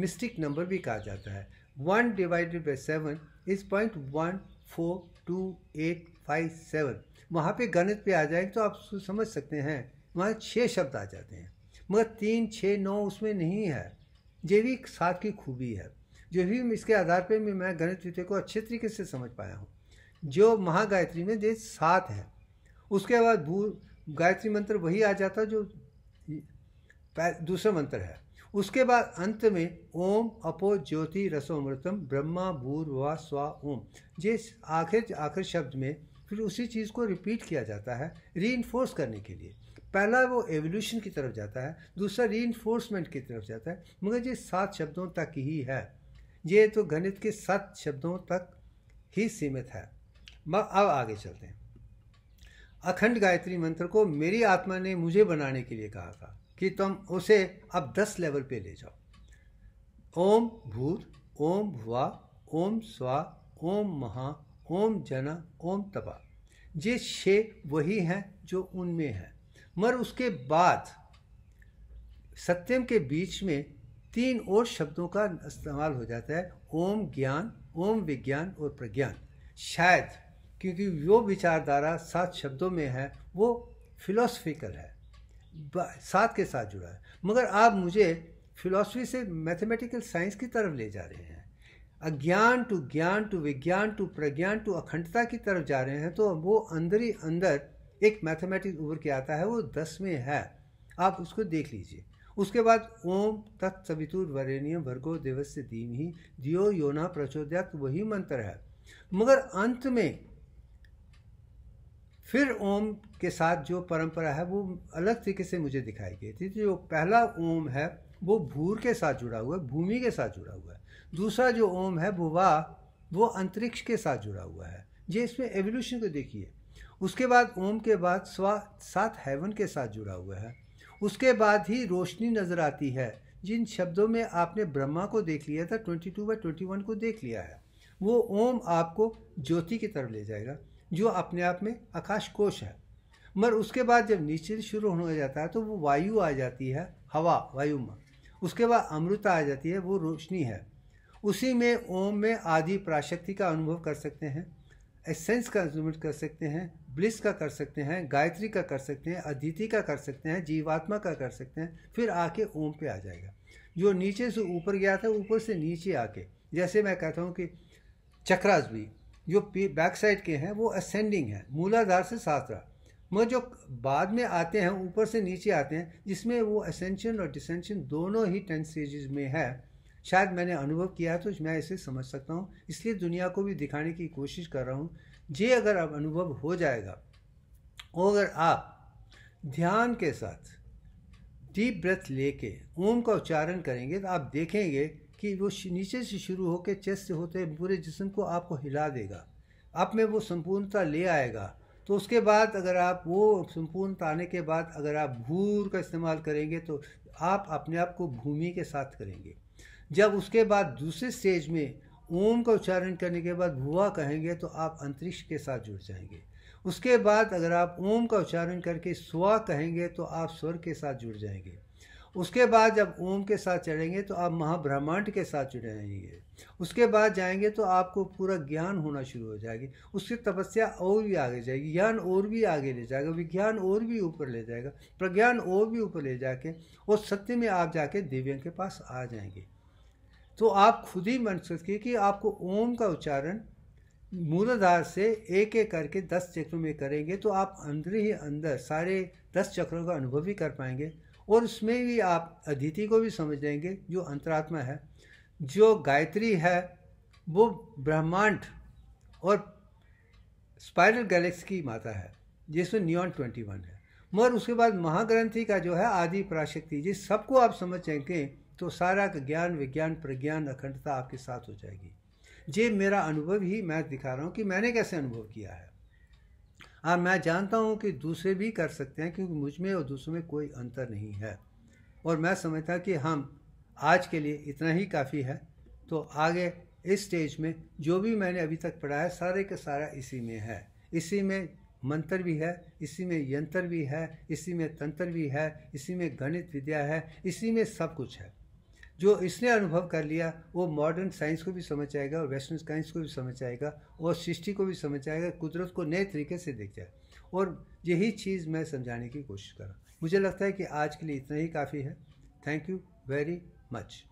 A: मिस्टिक नंबर भी कहा जाता है one divided by seven is point one four two eight five seven वहाँ पे गणित पे आ जाएंगे तो आप समझ सकते हैं वहाँ छः शब्द आ जाते हैं मगर तीन छः नौ उसमें नहीं है ये भी साथ की खूबी है जो भी इसके आधार पर मैं गणित विद्या को अच्छे तरीके से समझ पाया हूँ जो महागायत्री में जो सात है उसके बाद भू गायत्री मंत्र वही आ जाता जो दूसरा मंत्र है उसके बाद अंत में ओम अपो ज्योति रसोमृतम ब्रह्मा भूर्वा स्वा ओम ये आखिर आखिर शब्द में फिर उसी चीज़ को रिपीट किया जाता है री करने के लिए पहला वो एवोल्यूशन की तरफ जाता है दूसरा री की तरफ जाता है मगर ये सात शब्दों तक ही है ये तो गणित के सात शब्दों तक ही सीमित है अब आगे चलते हैं अखंड गायत्री मंत्र को मेरी आत्मा ने मुझे बनाने के लिए कहा था कि तुम उसे अब दस लेवल पे ले जाओ ओम भूत ओम भुआ ओम स्वा ओम महा ओम जना ओम तपा ये छे वही हैं जो उनमें हैं मगर उसके बाद सत्यम के बीच में तीन और शब्दों का इस्तेमाल हो जाता है ओम ज्ञान ओम विज्ञान और प्रज्ञान शायद क्योंकि वो विचारधारा सात शब्दों में है वो फिलोसफिकल है साथ के साथ जुड़ा है मगर आप मुझे फिलॉसफी से मैथमेटिकल साइंस की तरफ ले जा रहे हैं अज्ञान टू ज्ञान टू विज्ञान टू प्रज्ञान टू अखंडता की तरफ जा रहे हैं तो वो अंदर ही अंदर एक मैथमेटिक्स उभर के आता है वो दस में है आप उसको देख लीजिए उसके बाद ओम सवितुर वरेण्य भर्गो देवस्य धीम ही दियो योना प्रचोदयात वही मंत्र है मगर अंत में फिर ओम के साथ जो परंपरा है वो अलग तरीके से मुझे दिखाई गई थी जो पहला ओम है वो भूर के साथ जुड़ा हुआ है भूमि के साथ जुड़ा हुआ है दूसरा जो ओम है वो वाह वो अंतरिक्ष के साथ जुड़ा हुआ है ये इसमें एवोल्यूशन को देखिए उसके बाद ओम के बाद स्वा साथ हेवन के साथ जुड़ा हुआ है उसके बाद ही रोशनी नज़र आती है जिन शब्दों में आपने ब्रह्मा को देख लिया था twenty two by twenty one को देख लिया है वो ओम आपको ज्योति की तरफ ले जाएगा जो अपने आप में आकाश कोश है मगर उसके बाद जब नीचे शुरू होने जाता है तो वो वायु आ जाती है हवा वायु में उसके बाद अमृता आ जाती है वो रोशनी है उसी में ओम में आदि प्राशक्ति का अनुभव कर सकते हैं एसेंस का अनुमित कर सकते हैं ब्लिस का कर सकते हैं गायत्री का कर सकते हैं अदिति का कर सकते हैं जीवात्मा का कर सकते हैं फिर आके ओम पे आ जाएगा जो नीचे से ऊपर गया था ऊपर से नीचे आके जैसे मैं कहता हूँ कि चक्रास भी जो बैक साइड के हैं वो असेंडिंग है मूलाधार से सातरा मगर जो बाद में आते हैं ऊपर से नीचे आते हैं जिसमें वो असेंशन और डिसेंशन दोनों ही टेन स्टेजेस में है शायद मैंने अनुभव किया तो मैं इसे समझ सकता हूँ इसलिए दुनिया को भी दिखाने की कोशिश कर रहा हूँ जे अगर अब अनुभव हो जाएगा और अगर आप ध्यान के साथ डीप ब्रेथ लेके ओम का उच्चारण करेंगे तो आप देखेंगे कि वो नीचे से शुरू होकर चेस्ट से होते पूरे जिसम को आपको हिला देगा आप में वो संपूर्णता ले आएगा तो उसके बाद अगर आप वो संपूर्णता आने के बाद अगर आप भूर का इस्तेमाल करेंगे तो आप अपने आप को भूमि के साथ करेंगे जब उसके बाद दूसरे स्टेज में ओम का उच्चारण करने के बाद भुआ कहेंगे तो आप अंतरिक्ष के साथ जुड़ जाएंगे उसके बाद अगर आप ओम का उच्चारण करके स्वा कहेंगे तो आप स्वर के साथ जुड़ जाएंगे उसके बाद जब ओम के साथ चढ़ेंगे तो आप महाब्रह्मांड के साथ चढ़ेंगे उसके बाद जाएंगे तो आपको पूरा ज्ञान होना शुरू हो जाएगी उसकी तपस्या और भी आगे जाएगी ज्ञान और भी आगे ले जाएगा विज्ञान और भी ऊपर ले जाएगा प्रज्ञान और भी ऊपर ले जाके और सत्य में आप जाके दिव्य के पास आ जाएंगे तो आप खुद ही मन सकते कि आपको ओम का उच्चारण मूलाधार से एक एक करके दस चक्रों में करेंगे तो आप अंदर ही अंदर सारे दस चक्रों का अनुभव भी कर पाएंगे और उसमें भी आप अदिति को भी समझ लेंगे जो अंतरात्मा है जो गायत्री है वो ब्रह्मांड और स्पाइरल गैलेक्सी की माता है जिसमें नियॉन ट्वेंटी वन है मगर उसके बाद महाग्रंथि का जो है आदि पराशक्ति जिस सबको आप समझ जाएंगे तो सारा ज्ञान विज्ञान प्रज्ञान अखंडता आपके साथ हो जाएगी ये मेरा अनुभव ही मैं दिखा रहा हूँ कि मैंने कैसे अनुभव किया है और हाँ, मैं जानता हूँ कि दूसरे भी कर सकते हैं क्योंकि मुझ में और दूसरों में कोई अंतर नहीं है और मैं समझता कि हम हाँ, आज के लिए इतना ही काफ़ी है तो आगे इस स्टेज में जो भी मैंने अभी तक पढ़ा है सारे का सारा इसी में है इसी में मंत्र भी है इसी में यंत्र भी है इसी में तंत्र भी है इसी में गणित विद्या है इसी में सब कुछ है जो इसने अनुभव कर लिया वो मॉडर्न साइंस को भी समझ आएगा और वेस्टर्न साइंस को भी समझ आएगा और सृष्टि को भी समझ आएगा कुदरत को नए तरीके से देख जाए और यही चीज़ मैं समझाने की कोशिश हूँ मुझे लगता है कि आज के लिए इतना ही काफ़ी है थैंक यू वेरी मच